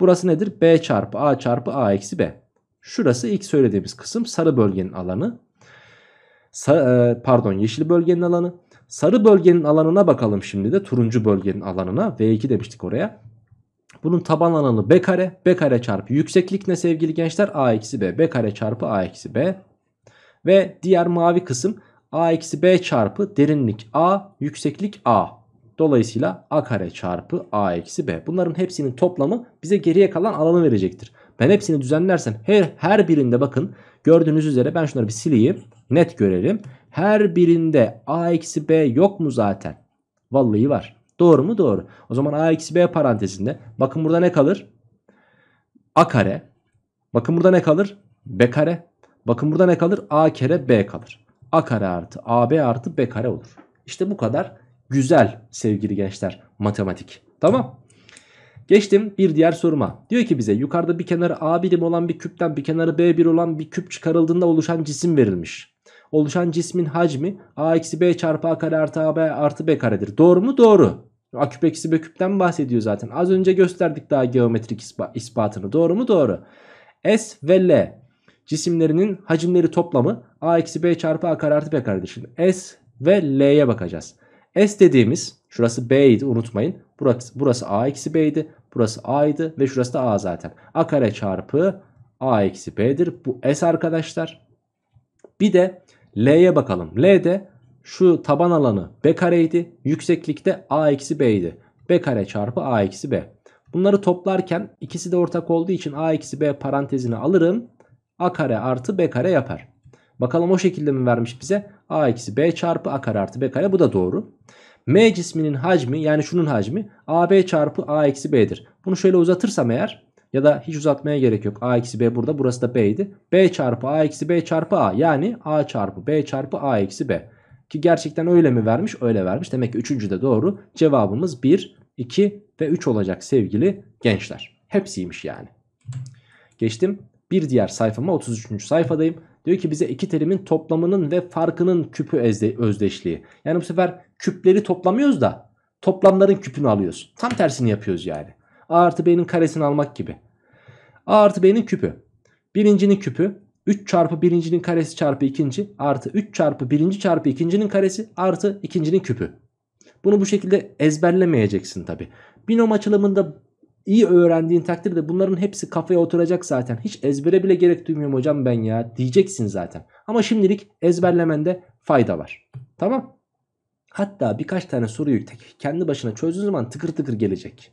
Burası nedir? B çarpı A çarpı A eksi B. Şurası ilk söylediğimiz kısım sarı bölgenin alanı. Sa e, pardon yeşil bölgenin alanı. Sarı bölgenin alanına bakalım şimdi de turuncu bölgenin alanına. V2 demiştik oraya. Bunun taban alanı B kare. B kare çarpı yükseklik ne sevgili gençler? A eksi B. B kare çarpı A eksi B. Ve diğer mavi kısım A eksi B çarpı derinlik A yükseklik A. Dolayısıyla A kare çarpı A eksi B. Bunların hepsinin toplamı bize geriye kalan alanı verecektir. Ben hepsini düzenlersem her, her birinde bakın gördüğünüz üzere ben şunları bir sileyim. Net görelim. Her birinde A eksi B yok mu zaten? Vallahi var. Doğru mu? Doğru. O zaman A eksi B parantezinde bakın burada ne kalır? A kare. Bakın burada ne kalır? B kare. Bakın burada ne kalır? A kere B kalır. A kare artı AB artı B kare olur. İşte bu kadar güzel sevgili gençler matematik. Tamam. Geçtim bir diğer soruma. Diyor ki bize yukarıda bir kenarı A birim olan bir küpten bir kenarı B bir olan bir küp çıkarıldığında oluşan cisim verilmiş. Oluşan cismin hacmi A eksi B çarpı A kare artı AB artı B karedir. Doğru mu? Doğru. A küp eksi B küpten bahsediyor zaten. Az önce gösterdik daha geometrik ispatını. Doğru mu? Doğru. S ve L cisimlerinin hacimleri toplamı A eksi B çarpı A kare artı B karedir. Şimdi S ve L'ye bakacağız. S dediğimiz şurası B idi unutmayın. Burası, burası A eksi B idi. Burası A idi ve şurası da A zaten. A kare çarpı A eksi B'dir. Bu S arkadaşlar. Bir de L'ye bakalım. L de şu taban alanı B kareydi. Yükseklikte A eksi b idi. B kare çarpı A eksi B. Bunları toplarken ikisi de ortak olduğu için A eksi B parantezini alırım a kare artı b kare yapar. Bakalım o şekilde mi vermiş bize? a eksi b çarpı a kare artı b kare bu da doğru. M cisminin hacmi yani şunun hacmi AB çarpı A eksi B'dir. Bunu şöyle uzatırsam eğer ya da hiç uzatmaya gerek yok. A eksi B burada burası da B'ydi. B çarpı A eksi B çarpı A yani A çarpı B çarpı A eksi B. Ki gerçekten öyle mi vermiş? Öyle vermiş. Demek ki üçüncü de doğru. Cevabımız 1, 2 ve 3 olacak sevgili gençler. Hepsiymiş yani. Geçtim bir diğer sayfama 33. sayfadayım. Diyor ki bize iki terimin toplamının ve farkının küpü özdeşliği. Yani bu sefer küpleri toplamıyoruz da toplamların küpünü alıyoruz. Tam tersini yapıyoruz yani. A artı B'nin karesini almak gibi. A artı B'nin küpü. Birincinin küpü 3 çarpı birincinin karesi çarpı ikinci artı 3 çarpı birinci çarpı ikincinin karesi artı ikincinin küpü. Bunu bu şekilde ezberlemeyeceksin tabi. Binom açılımında iyi öğrendiğin takdirde bunların hepsi kafaya oturacak zaten. Hiç ezbere bile gerek duymuyorum hocam ben ya diyeceksin zaten. Ama şimdilik ezberlemende fayda var. Tamam. Hatta birkaç tane soruyu kendi başına çözdüğün zaman tıkır tıkır gelecek.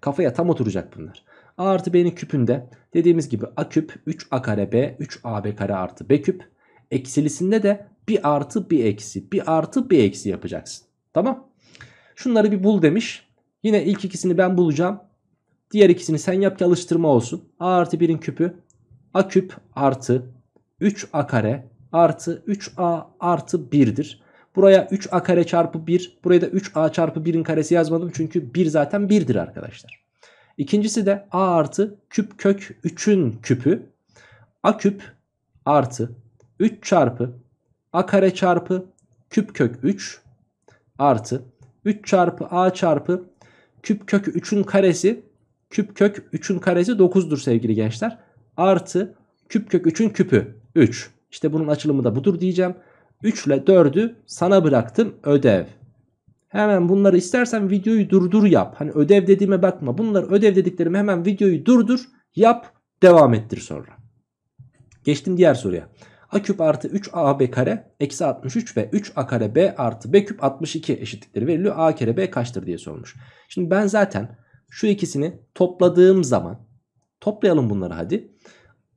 Kafaya tam oturacak bunlar. A artı B'nin küpünde dediğimiz gibi A küp 3A kare B 3AB kare artı B küp. Eksilisinde de bir artı bir eksi bir artı bir eksi yapacaksın. Tamam. Şunları bir bul demiş. Yine ilk ikisini ben bulacağım. Diğer ikisini sen yap ki alıştırma olsun. A artı 1'in küpü A küp artı 3A kare artı 3A artı 1'dir. Buraya 3A kare çarpı 1. Buraya da 3A çarpı 1'in karesi yazmadım. Çünkü 1 zaten 1'dir arkadaşlar. İkincisi de A artı küp kök 3'ün küpü. A küp artı 3 çarpı A kare çarpı küp kök 3 artı 3 çarpı A çarpı küp kök 3'ün karesi Küp kök 3'ün karesi 9'dur sevgili gençler. Artı küp kök 3'ün küpü 3. İşte bunun açılımı da budur diyeceğim. 3 ile 4'ü sana bıraktım ödev. Hemen bunları istersen videoyu durdur yap. Hani ödev dediğime bakma. Bunları ödev dediklerimi hemen videoyu durdur yap devam ettir sonra. Geçtim diğer soruya. A küp artı 3ab kare eksi 63 ve 3a kare b artı b küp 62 eşitlikleri veriliyor. a kere b kaçtır diye sormuş. Şimdi ben zaten şu ikisini topladığım zaman toplayalım bunları hadi.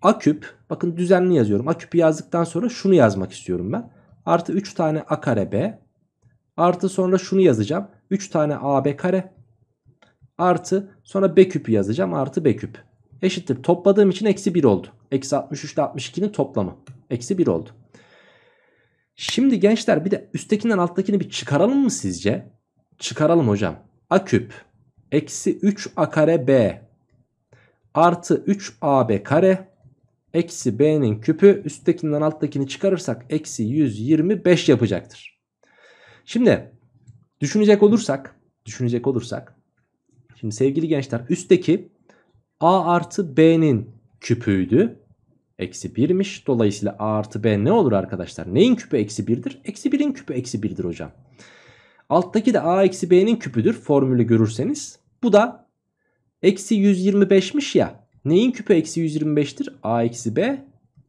A küp bakın düzenli yazıyorum. A küpü yazdıktan sonra şunu yazmak istiyorum ben. Artı 3 tane A kare B. Artı sonra şunu yazacağım. 3 tane AB kare. Artı sonra B küpü yazacağım. Artı B küp. Eşittir. Topladığım için eksi 1 oldu. Eksi 63 ile 62'nin toplamı. Eksi 1 oldu. Şimdi gençler bir de üsttekinden alttakini bir çıkaralım mı sizce? Çıkaralım hocam. A küp eksi 3a kare b artı 3ab kare eksi b'nin küpü üsttekinden alttakini çıkarırsak eksi 125 yapacaktır. Şimdi düşünecek olursak düşünecek olursak şimdi sevgili gençler üstteki a artı b'nin küpüydü. Eksi 1'miş. Dolayısıyla a artı b ne olur arkadaşlar? Neyin küpü eksi 1'dir? Eksi 1'in küpü eksi 1'dir hocam. Alttaki de a eksi b'nin küpüdür formülü görürseniz. Bu da eksi 125'miş ya. Neyin küpü eksi 125'tir? a eksi b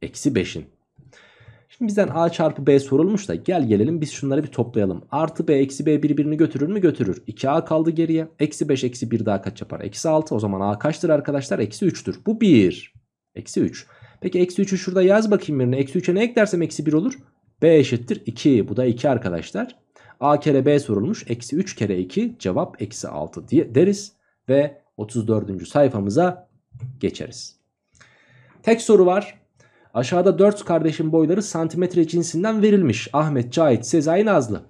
eksi 5'in. Şimdi bizden a çarpı b sorulmuş da gel gelelim biz şunları bir toplayalım. Artı b eksi b birbirini götürür mü götürür. 2a kaldı geriye. Eksi 5 eksi 1 daha kaç yapar? Eksi 6 o zaman a kaçtır arkadaşlar? Eksi 3'tür. Bu 1. Eksi 3. Peki eksi 3'ü şurada yaz bakayım birine Eksi 3'e ne eklersem eksi 1 olur? b eşittir 2. Bu da 2 arkadaşlar. A kere B sorulmuş. Eksi 3 kere 2 cevap eksi 6 diye deriz. Ve 34. sayfamıza geçeriz. Tek soru var. Aşağıda 4 kardeşin boyları santimetre cinsinden verilmiş. Ahmet, Cahit, Sezai, Nazlı.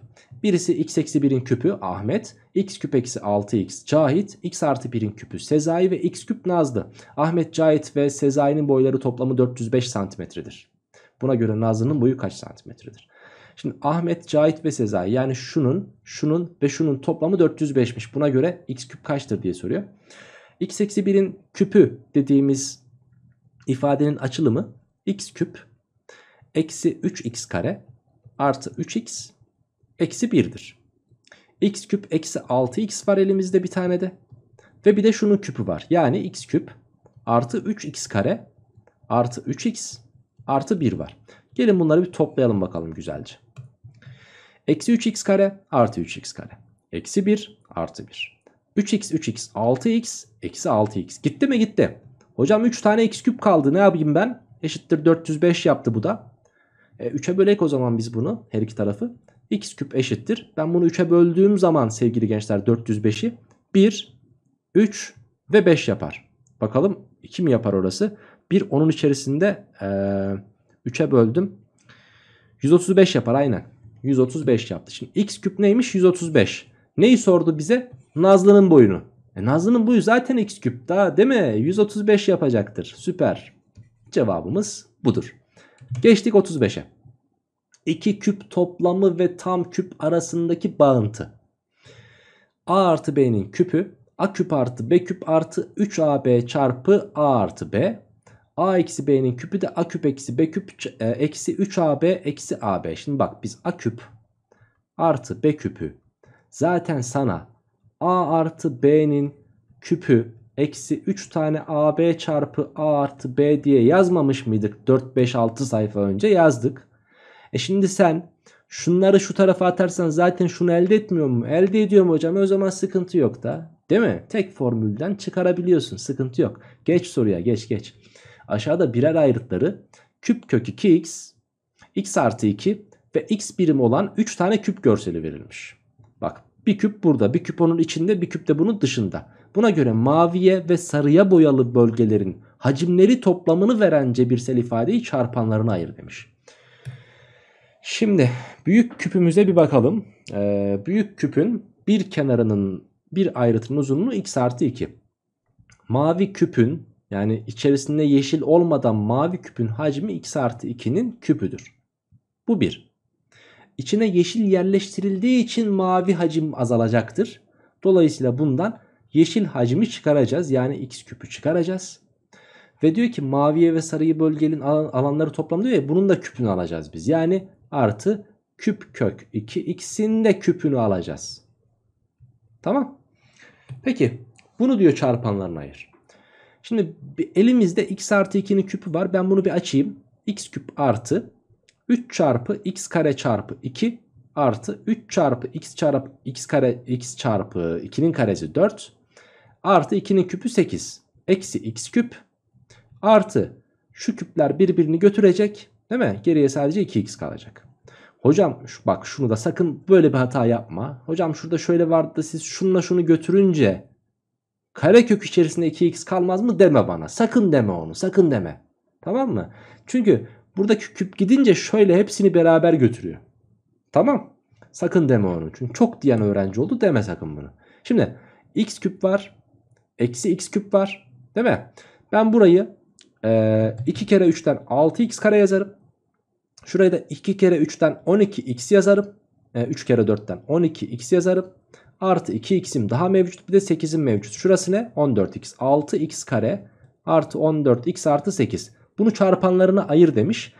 Birisi x eksi 1'in küpü Ahmet, x küp eksi 6x Cahit, x artı 1'in küpü Sezai ve x küp Nazlı. Ahmet, Cahit ve Sezai'nin boyları toplamı 405 santimetredir. Buna göre Nazlı'nın boyu kaç santimetredir? Şimdi Ahmet, Cahit ve Sezai yani şunun, şunun ve şunun toplamı 405'miş. Buna göre x küp kaçtır diye soruyor. x eksi 1'in küpü dediğimiz ifadenin açılımı x küp eksi 3x kare artı 3x eksi 1'dir. x küp eksi 6x var elimizde bir tane de. Ve bir de şunun küpü var. Yani x küp artı 3x kare artı 3x artı 1 var. Gelin bunları bir toplayalım bakalım güzelce. Eksi 3x kare artı 3x kare. Eksi 1 artı 1. 3x 3x 6x eksi 6x. Gitti mi gitti. Hocam 3 tane x küp kaldı ne yapayım ben? Eşittir 405 yaptı bu da. E, 3'e bölek o zaman biz bunu her iki tarafı. x küp eşittir. Ben bunu 3'e böldüğüm zaman sevgili gençler 405'i 1, 3 ve 5 yapar. Bakalım 2 mi yapar orası? 1 onun içerisinde... Ee, 3'e böldüm. 135 yapar aynen. 135 yaptı. Şimdi x küp neymiş? 135. Neyi sordu bize? Nazlı'nın boyunu. E, Nazlı'nın boyu zaten x küp daha değil mi? 135 yapacaktır. Süper. Cevabımız budur. Geçtik 35'e. İki küp toplamı ve tam küp arasındaki bağıntı. A artı B'nin küpü A küp artı B küp artı 3AB çarpı A artı B A eksi B'nin küpü de A küp eksi B küp e, eksi 3AB eksi AB. Şimdi bak biz A küp artı B küpü zaten sana A artı B'nin küpü eksi 3 tane AB çarpı A artı B diye yazmamış mıydık? 4, 5, 6 sayfa önce yazdık. E şimdi sen şunları şu tarafa atarsan zaten şunu elde etmiyor mu? Elde ediyorum hocam o zaman sıkıntı yok da. Değil mi? Tek formülden çıkarabiliyorsun. Sıkıntı yok. Geç soruya geç geç. Aşağıda birer ayrıtları küp kök 2x, x artı 2 ve x birim olan 3 tane küp görseli verilmiş. Bak bir küp burada, bir küp onun içinde, bir küp de bunun dışında. Buna göre maviye ve sarıya boyalı bölgelerin hacimleri toplamını veren cebirsel ifadeyi çarpanlarına ayır demiş. Şimdi büyük küpümüze bir bakalım. Ee, büyük küpün bir kenarının bir ayrıtının uzunluğu x artı 2. Mavi küpün yani içerisinde yeşil olmadan mavi küpün hacmi x artı 2'nin küpüdür. Bu bir. İçine yeşil yerleştirildiği için mavi hacim azalacaktır. Dolayısıyla bundan yeşil hacmi çıkaracağız. Yani x küpü çıkaracağız. Ve diyor ki maviye ve sarıyı bölgenin alanları toplam diyor ya bunun da küpünü alacağız biz. Yani artı küp kök 2x'in de küpünü alacağız. Tamam. Peki bunu diyor çarpanlarına ayır. Şimdi elimizde x artı 2'nin küpü var. Ben bunu bir açayım. x küp artı 3 çarpı x kare çarpı 2 artı 3 çarpı x çarpı x kare x çarpı 2'nin karesi 4 artı 2'nin küpü 8 eksi x küp artı şu küpler birbirini götürecek değil mi? Geriye sadece 2x kalacak. Hocam bak şunu da sakın böyle bir hata yapma. Hocam şurada şöyle vardı da siz şunla şunu götürünce karekök içerisinde 2x kalmaz mı deme bana. Sakın deme onu sakın deme. Tamam mı? Çünkü buradaki küp gidince şöyle hepsini beraber götürüyor. Tamam. Sakın deme onu. Çünkü çok diyen öğrenci oldu deme sakın bunu. Şimdi x küp var. Eksi x küp var. Değil mi? Ben burayı e, kere 3'ten 6x kare yazarım. Şuraya da 2 kere 3'ten 12x yazarım. E, 3 kere 4'ten 12x yazarım. Artı 2x'im daha mevcut. Bir de 8'im mevcut. Şurası ne? 14x. 6x kare artı 14x artı 8. Bunu çarpanlarına ayır demiş.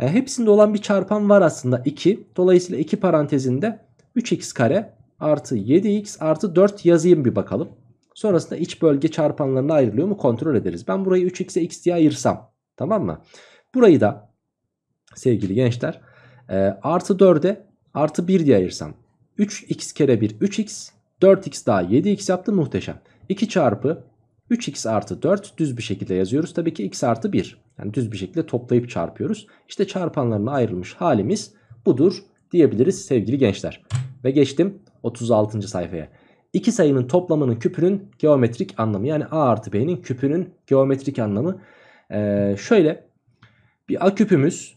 E, hepsinde olan bir çarpan var aslında 2. Dolayısıyla 2 parantezinde 3x kare artı 7x artı 4 yazayım bir bakalım. Sonrasında iç bölge çarpanlarına ayrılıyor mu kontrol ederiz. Ben burayı 3x'e x diye ayırsam tamam mı? Burayı da sevgili gençler e, artı 4'e artı 1 diye ayırsam 3x kere 1 3x 4x daha 7x yaptı muhteşem. 2 çarpı 3x artı 4 düz bir şekilde yazıyoruz. Tabii ki x artı 1. Yani düz bir şekilde toplayıp çarpıyoruz. İşte çarpanlarına ayrılmış halimiz budur diyebiliriz sevgili gençler. Ve geçtim 36. sayfaya. İki sayının toplamının küpünün geometrik anlamı yani a artı b'nin küpünün geometrik anlamı. Ee, şöyle bir a küpümüz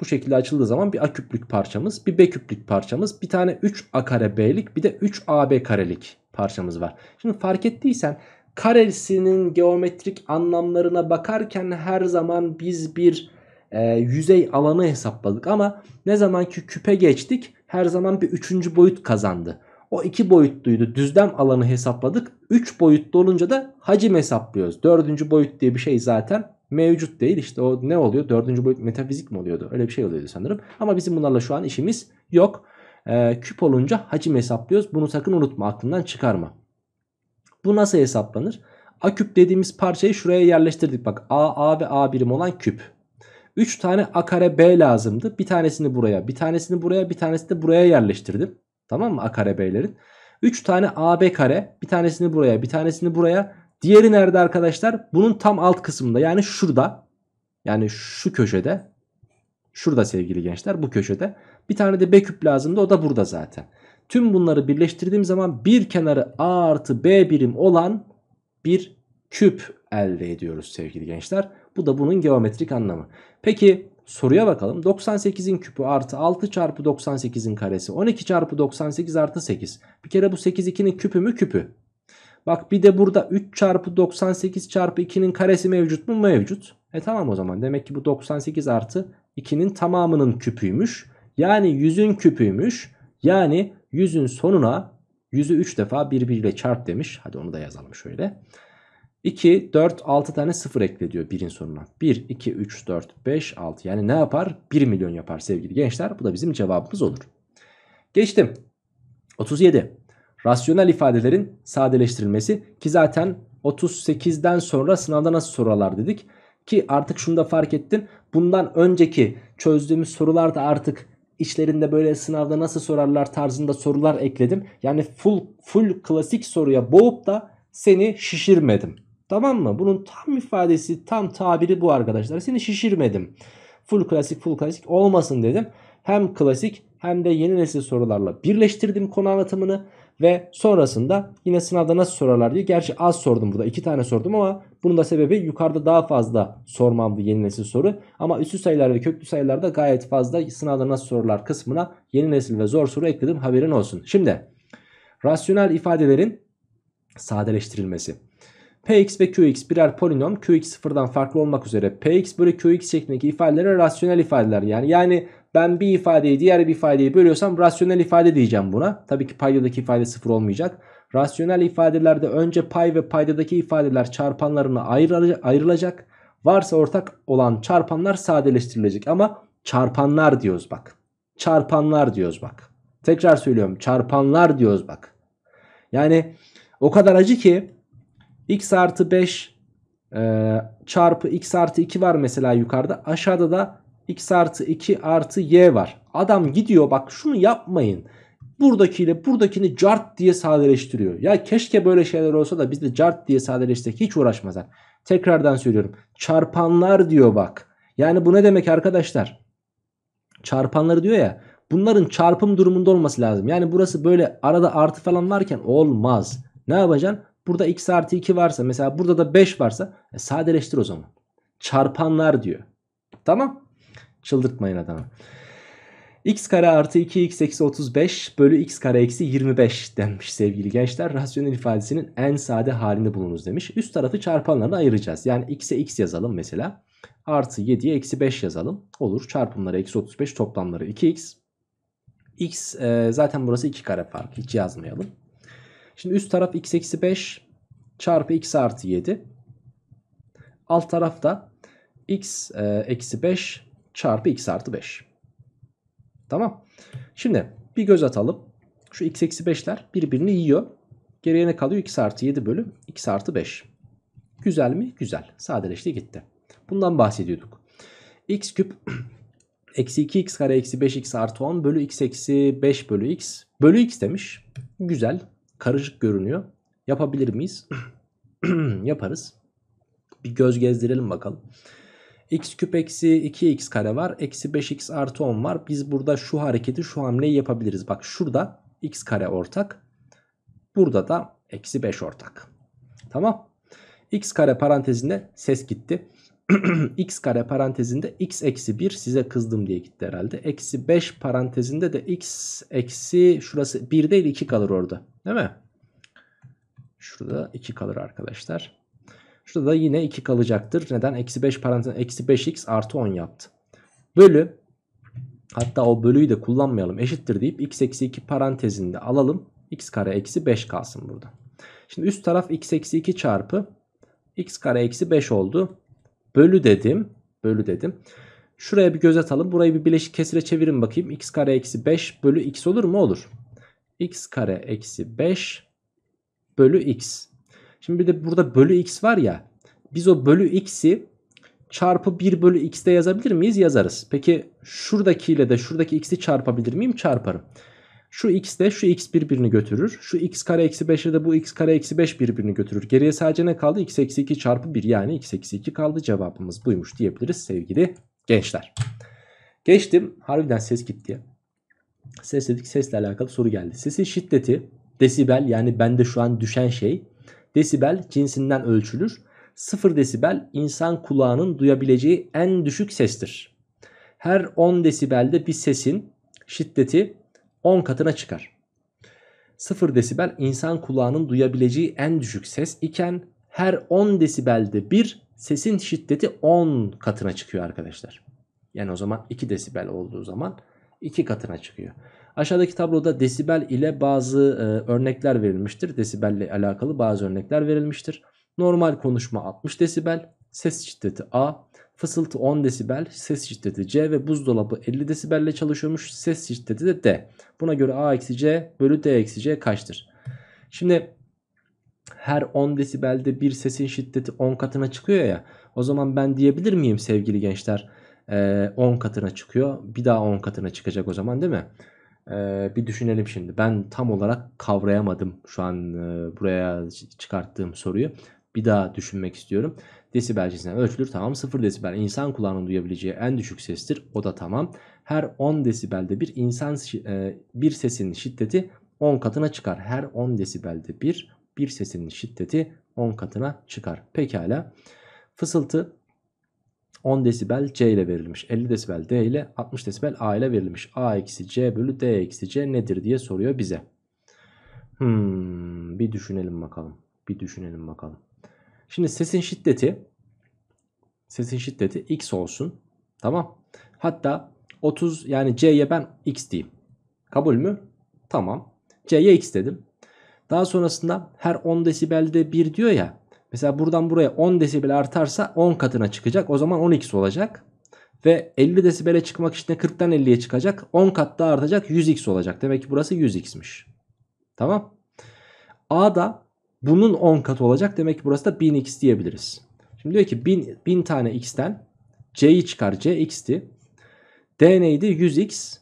bu şekilde açıldığı zaman bir A küplük parçamız, bir B küplük parçamız, bir tane 3A kare B'lik, bir de 3AB karelik parçamız var. Şimdi fark ettiysen karesinin geometrik anlamlarına bakarken her zaman biz bir e, yüzey alanı hesapladık ama ne zaman ki küpe geçtik her zaman bir üçüncü boyut kazandı. O iki boyutluydu düzlem alanı hesapladık. Üç boyutlu olunca da hacim hesaplıyoruz. Dördüncü boyut diye bir şey zaten mevcut değil. İşte o ne oluyor? Dördüncü boyut metafizik mi oluyordu? Öyle bir şey oluyordu sanırım. Ama bizim bunlarla şu an işimiz yok. Ee, küp olunca hacim hesaplıyoruz. Bunu sakın unutma aklından çıkarma. Bu nasıl hesaplanır? A küp dediğimiz parçayı şuraya yerleştirdik. Bak A, A ve A birim olan küp. 3 tane A kare B lazımdı. Bir tanesini buraya, bir tanesini buraya, bir tanesini de buraya yerleştirdim. Tamam mı A kare B'lerin? 3 tane AB kare, bir tanesini buraya, bir tanesini buraya, Diğeri nerede arkadaşlar? Bunun tam alt kısmında yani şurada. Yani şu köşede. Şurada sevgili gençler bu köşede. Bir tane de B küp lazımdı o da burada zaten. Tüm bunları birleştirdiğim zaman bir kenarı A artı B birim olan bir küp elde ediyoruz sevgili gençler. Bu da bunun geometrik anlamı. Peki soruya bakalım. 98'in küpü artı 6 çarpı 98'in karesi 12 çarpı 98 artı 8. Bir kere bu 8 2'nin küpü mü küpü? Bak bir de burada 3 çarpı 98 çarpı 2'nin karesi mevcut mu? Mevcut. E tamam o zaman. Demek ki bu 98 artı 2'nin tamamının küpüymüş. Yani 100'ün küpüymüş. Yani 100'ün sonuna 100'ü 3 defa birbiriyle çarp demiş. Hadi onu da yazalım şöyle. 2, 4, 6 tane 0 ekle diyor 1'in sonuna. 1, 2, 3, 4, 5, 6. Yani ne yapar? 1 milyon yapar sevgili gençler. Bu da bizim cevabımız olur. Geçtim. 37. Rasyonel ifadelerin sadeleştirilmesi ki zaten 38'den sonra sınavda nasıl sorular dedik. Ki artık şunu da fark ettin. Bundan önceki çözdüğümüz sorular da artık içlerinde böyle sınavda nasıl sorarlar tarzında sorular ekledim. Yani full full klasik soruya boğup da seni şişirmedim. Tamam mı? Bunun tam ifadesi, tam tabiri bu arkadaşlar. Seni şişirmedim. Full klasik, full klasik olmasın dedim. Hem klasik hem de yeni nesil sorularla birleştirdim konu anlatımını. Ve sonrasında yine sınavda nasıl sorarlar diye. Gerçi az sordum burada. iki tane sordum ama bunun da sebebi yukarıda daha fazla sormamdı yeni nesil soru. Ama üstü sayılar ve köklü sayılarda gayet fazla sınavda nasıl sorular kısmına yeni nesil ve zor soru ekledim. Haberin olsun. Şimdi rasyonel ifadelerin sadeleştirilmesi. Px ve Qx birer polinom. Qx sıfırdan farklı olmak üzere Px bölü Qx şeklindeki ifadelere rasyonel ifadeler yani yani ben bir ifadeyi diğer bir ifadeyi bölüyorsam rasyonel ifade diyeceğim buna. Tabii ki paydadaki ifade sıfır olmayacak. Rasyonel ifadelerde önce pay ve paydadaki ifadeler çarpanlarına ayrılacak. Varsa ortak olan çarpanlar sadeleştirilecek ama çarpanlar diyoruz bak. Çarpanlar diyoruz bak. Tekrar söylüyorum çarpanlar diyoruz bak. Yani o kadar acı ki x artı 5 e, çarpı x artı 2 var mesela yukarıda. Aşağıda da x artı 2 artı y var. Adam gidiyor bak şunu yapmayın. Buradakiyle buradakini cart diye sadeleştiriyor. Ya keşke böyle şeyler olsa da biz de cart diye sadeleşsek hiç uğraşmazlar. Tekrardan söylüyorum. Çarpanlar diyor bak. Yani bu ne demek arkadaşlar? Çarpanları diyor ya. Bunların çarpım durumunda olması lazım. Yani burası böyle arada artı falan varken olmaz. Ne yapacaksın? Burada x artı 2 varsa mesela burada da 5 varsa e, sadeleştir o zaman. Çarpanlar diyor. Tamam. Çıldırtmayın adamı. x kare artı 2x eksi 35 bölü x kare eksi 25 denmiş sevgili gençler. Rasyonel ifadesinin en sade halinde bulunuz demiş. Üst tarafı çarpanlarla ayıracağız. Yani x'e x yazalım mesela. Artı 7'ye eksi 5 yazalım. Olur çarpımları eksi 35 toplamları 2x. x e, zaten burası 2 kare fark hiç yazmayalım. Şimdi üst taraf x eksi 5 çarpı x artı 7. Alt tarafta x e, eksi 5 çarpı x artı 5. Tamam. Şimdi bir göz atalım. Şu x eksi 5'ler birbirini yiyor. Geriye ne kalıyor? x artı 7 bölü x artı 5. Güzel mi? Güzel. Sadeleşti gitti. Bundan bahsediyorduk. x küp eksi 2x kare eksi 5x artı 10 bölü x eksi 5 bölü x. Bölü x demiş. Güzel. Karışık görünüyor. Yapabilir miyiz? Yaparız. Bir göz gezdirelim bakalım x küp eksi 2x kare var. Eksi 5x artı 10 var. Biz burada şu hareketi şu hamleyi yapabiliriz. Bak şurada x kare ortak. Burada da eksi 5 ortak. Tamam. x kare parantezinde ses gitti. x kare parantezinde x eksi 1 size kızdım diye gitti herhalde. Eksi 5 parantezinde de x eksi şurası 1 değil 2 kalır orada. Değil mi? Şurada 2 kalır arkadaşlar. Şurada da yine 2 kalacaktır. Neden? Eksi 5 parantez eksi 5x artı 10 yaptı. Bölü hatta o bölüyü de kullanmayalım eşittir deyip x eksi 2 parantezinde alalım. x kare eksi 5 kalsın burada. Şimdi üst taraf x eksi 2 çarpı x kare eksi 5 oldu. Bölü dedim. Bölü dedim. Şuraya bir göz atalım. Burayı bir bileşik kesire çevirin bakayım. x kare eksi 5 bölü x olur mu? Olur. x kare eksi 5 bölü x. Şimdi bir de burada bölü x var ya. Biz o bölü x'i çarpı 1 bölü x'de yazabilir miyiz? Yazarız. Peki şuradakiyle de şuradaki x'i çarpabilir miyim? Çarparım. Şu x de şu x birbirini götürür. Şu x kare eksi 5 de bu x kare eksi 5 birbirini götürür. Geriye sadece ne kaldı? x eksi 2 çarpı 1 yani x eksi 2 kaldı. Cevabımız buymuş diyebiliriz sevgili gençler. Geçtim. Harbiden ses gitti. Ses dedik sesle alakalı soru geldi. Sesin şiddeti desibel yani bende şu an düşen şey desibel cinsinden ölçülür. 0 desibel insan kulağının duyabileceği en düşük sestir. Her 10 desibelde bir sesin şiddeti 10 katına çıkar. 0 desibel insan kulağının duyabileceği en düşük ses iken her 10 desibelde bir sesin şiddeti 10 katına çıkıyor arkadaşlar. Yani o zaman 2 desibel olduğu zaman 2 katına çıkıyor. Aşağıdaki tabloda desibel ile bazı e, örnekler verilmiştir. Desibel ile alakalı bazı örnekler verilmiştir. Normal konuşma 60 desibel, ses şiddeti A, fısıltı 10 desibel, ses şiddeti C ve buzdolabı 50 desibelle çalışıyormuş. Ses şiddeti de D. Buna göre A eksi C bölü D eksi C kaçtır? Şimdi her 10 desibelde bir sesin şiddeti 10 katına çıkıyor ya. O zaman ben diyebilir miyim sevgili gençler? 10 e, katına çıkıyor. Bir daha 10 katına çıkacak o zaman değil mi? Ee, bir düşünelim şimdi. Ben tam olarak kavrayamadım şu an e, buraya çıkarttığım soruyu. Bir daha düşünmek istiyorum. Desibel cinsinden ölçülür. Tamam 0 desibel insan kulağının duyabileceği en düşük sestir. O da tamam. Her 10 desibelde bir insan e, bir sesin şiddeti 10 katına çıkar. Her 10 desibelde bir bir sesin şiddeti 10 katına çıkar. Pekala. Fısıltı 10 desibel C ile verilmiş. 50 desibel D ile 60 desibel A ile verilmiş. A eksi C bölü D eksi C nedir diye soruyor bize. Hmm, bir düşünelim bakalım. Bir düşünelim bakalım. Şimdi sesin şiddeti sesin şiddeti X olsun. Tamam. Hatta 30 yani C'ye ben X diyeyim. Kabul mü? Tamam. C'ye X dedim. Daha sonrasında her 10 desibelde 1 diyor ya. Mesela buradan buraya 10 desibel artarsa 10 katına çıkacak. O zaman 10x olacak. Ve 50 desibele çıkmak için de 40'tan 50'ye çıkacak. 10 kat daha artacak 100x olacak. Demek ki burası 100x'miş. Tamam. A da bunun 10 katı olacak. Demek ki burası da 1000x diyebiliriz. Şimdi diyor ki 1000, 1000 tane x'ten c'yi çıkar. c x'ti. d neydi? 100x.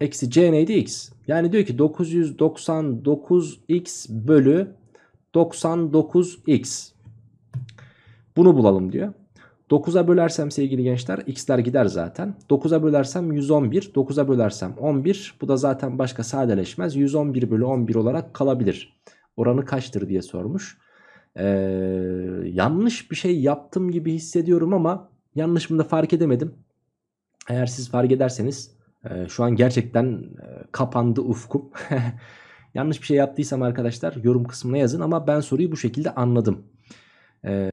Eksi c neydi? x. Yani diyor ki 999x bölü 99x. Bunu bulalım diyor. 9'a bölersem sevgili gençler x'ler gider zaten. 9'a bölersem 111, 9'a bölersem 11. Bu da zaten başka sadeleşmez. 111 bölü 11 olarak kalabilir. Oranı kaçtır diye sormuş. Ee, yanlış bir şey yaptım gibi hissediyorum ama yanlışımı da fark edemedim. Eğer siz fark ederseniz e, şu an gerçekten e, kapandı ufkum. Yanlış bir şey yaptıysam arkadaşlar yorum kısmına yazın ama ben soruyu bu şekilde anladım. Ee,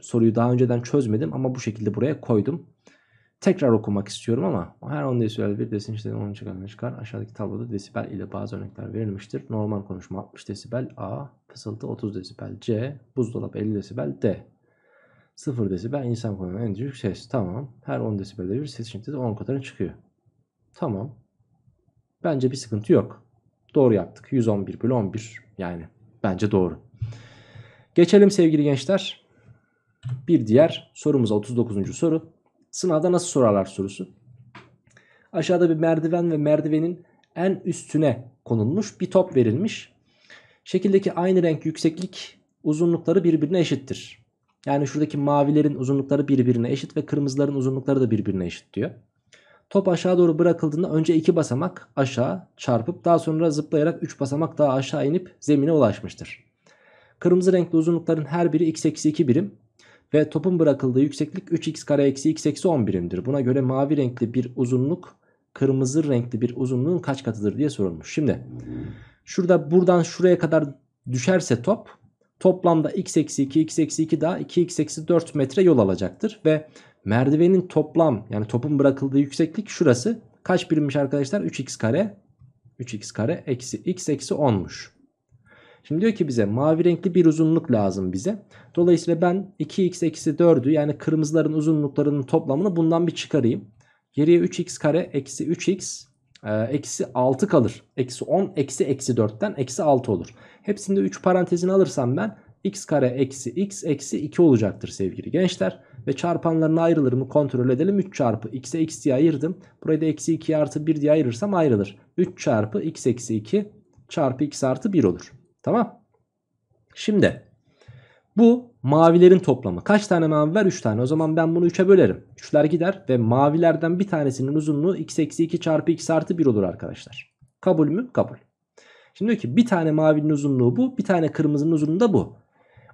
soruyu daha önceden çözmedim ama bu şekilde buraya koydum. Tekrar okumak istiyorum ama her 10 desibel bir desin işte 10 çıkarına çıkar. Aşağıdaki tabloda desibel ile bazı örnekler verilmiştir. Normal konuşma 60 desibel A, fısıltı 30 desibel C, buzdolabı 50 desibel D. 0 desibel insan kulağının en düşük ses. Tamam. Her 10 desibelde bir ses şiddeti 10 kadarına çıkıyor. Tamam. Bence bir sıkıntı yok. Doğru yaptık. 111 bölü 11 yani bence doğru. Geçelim sevgili gençler. Bir diğer sorumuz 39. soru. Sınavda nasıl sorarlar sorusu. Aşağıda bir merdiven ve merdivenin en üstüne konulmuş bir top verilmiş. Şekildeki aynı renk yükseklik uzunlukları birbirine eşittir. Yani şuradaki mavilerin uzunlukları birbirine eşit ve kırmızıların uzunlukları da birbirine eşit diyor. Top aşağı doğru bırakıldığında önce 2 basamak aşağı çarpıp daha sonra zıplayarak 3 basamak daha aşağı inip zemine ulaşmıştır. Kırmızı renkli uzunlukların her biri x eksi 2 birim ve topun bırakıldığı yükseklik 3x kare eksi x eksi 10 birimdir. Buna göre mavi renkli bir uzunluk kırmızı renkli bir uzunluğun kaç katıdır diye sorulmuş. Şimdi şurada buradan şuraya kadar düşerse top toplamda x eksi 2 x eksi 2 daha 2 x eksi 4 metre yol alacaktır ve Merdivenin toplam yani topun bırakıldığı yükseklik şurası. Kaç birimmiş arkadaşlar? 3x kare. 3x kare eksi x eksi 10'muş. Şimdi diyor ki bize mavi renkli bir uzunluk lazım bize. Dolayısıyla ben 2x eksi 4'ü yani kırmızıların uzunluklarının toplamını bundan bir çıkarayım. Geriye 3x kare eksi 3x e, eksi 6 kalır. Eksi 10 eksi eksi 4'ten eksi 6 olur. Hepsinde 3 parantezini alırsam ben x kare eksi x eksi 2 olacaktır sevgili gençler. Ve çarpanların ayrılır mı kontrol edelim. 3 çarpı x'e x diye ayırdım. Burayı da eksi 2 artı 1 diye ayırırsam ayrılır. 3 çarpı x eksi 2 çarpı x artı 1 olur. Tamam. Şimdi bu mavilerin toplamı. Kaç tane mavi var? 3 tane. O zaman ben bunu 3'e bölerim. 3'ler gider ve mavilerden bir tanesinin uzunluğu x eksi 2 çarpı x artı 1 olur arkadaşlar. Kabul mü? Kabul. Şimdi diyor ki bir tane mavinin uzunluğu bu. Bir tane kırmızının uzunluğu da bu.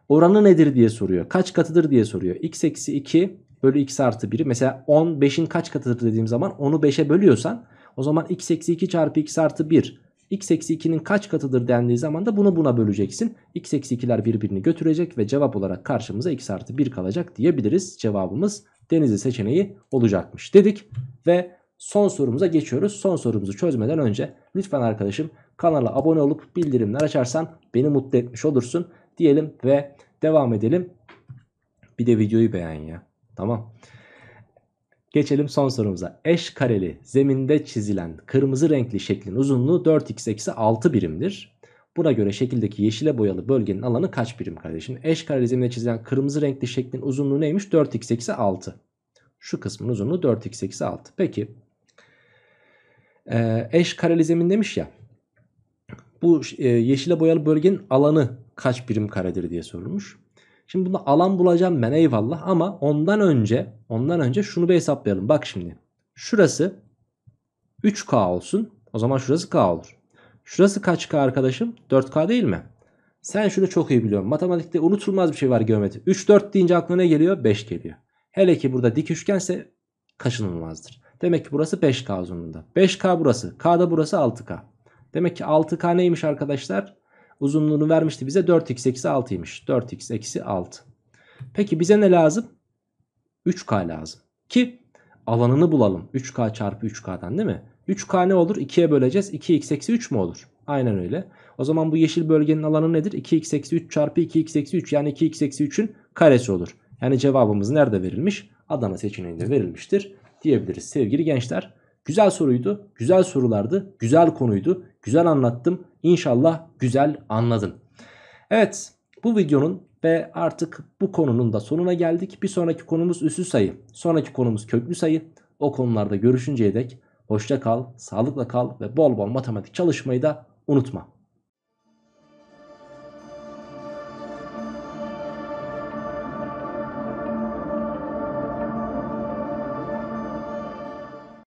Oranı nedir diye soruyor. Kaç katıdır diye soruyor. x eksi 2 bölü x artı 1. Mesela 10 5'in kaç katıdır dediğim zaman onu 5'e bölüyorsan o zaman x eksi 2 çarpı x artı 1 x eksi 2'nin kaç katıdır dendiği zaman da bunu buna böleceksin. x eksi 2'ler birbirini götürecek ve cevap olarak karşımıza x artı 1 kalacak diyebiliriz. Cevabımız denizli seçeneği olacakmış dedik ve son sorumuza geçiyoruz. Son sorumuzu çözmeden önce lütfen arkadaşım kanala abone olup bildirimler açarsan beni mutlu etmiş olursun diyelim ve devam edelim. Bir de videoyu beğen ya. Tamam. Geçelim son sorumuza. Eş kareli zeminde çizilen kırmızı renkli şeklin uzunluğu 4x eksi 6 birimdir. Buna göre şekildeki yeşile boyalı bölgenin alanı kaç birim kardeşim? Eş kareli zeminde çizilen kırmızı renkli şeklin uzunluğu neymiş? 4x eksi 6. Şu kısmın uzunluğu 4x eksi 6. Peki ee, eş kareli zemin demiş ya. Bu e, yeşile boyalı bölgenin alanı kaç birim karedir diye sorulmuş. Şimdi bunu alan bulacağım ben eyvallah ama ondan önce ondan önce şunu bir hesaplayalım. Bak şimdi şurası 3K olsun o zaman şurası K olur. Şurası kaç K arkadaşım? 4K değil mi? Sen şunu çok iyi biliyorsun. Matematikte unutulmaz bir şey var geometri. 3 4 deyince aklına ne geliyor? 5 geliyor. Hele ki burada dik üçgense kaçınılmazdır. Demek ki burası 5K uzunluğunda. 5K burası. K da burası 6K. Demek ki 6K neymiş arkadaşlar? Uzunluğunu vermişti bize 4x eksi 6'ymış. 4x eksi 6. Peki bize ne lazım? 3k lazım. Ki alanını bulalım. 3k çarpı 3k'dan değil mi? 3k ne olur? 2'ye böleceğiz. 2x eksi 3 mü olur? Aynen öyle. O zaman bu yeşil bölgenin alanı nedir? 2x eksi 3 çarpı 2x eksi 3 yani 2x eksi 3'ün karesi olur. Yani cevabımız nerede verilmiş? Adana seçeneğinde verilmiştir diyebiliriz sevgili gençler. Güzel soruydu. Güzel sorulardı. Güzel konuydu. Güzel anlattım. İnşallah güzel anladın. Evet bu videonun ve artık bu konunun da sonuna geldik. Bir sonraki konumuz üssü sayı. Sonraki konumuz köklü sayı. O konularda görüşünceye dek hoşça kal, sağlıkla kal ve bol bol matematik çalışmayı da unutma.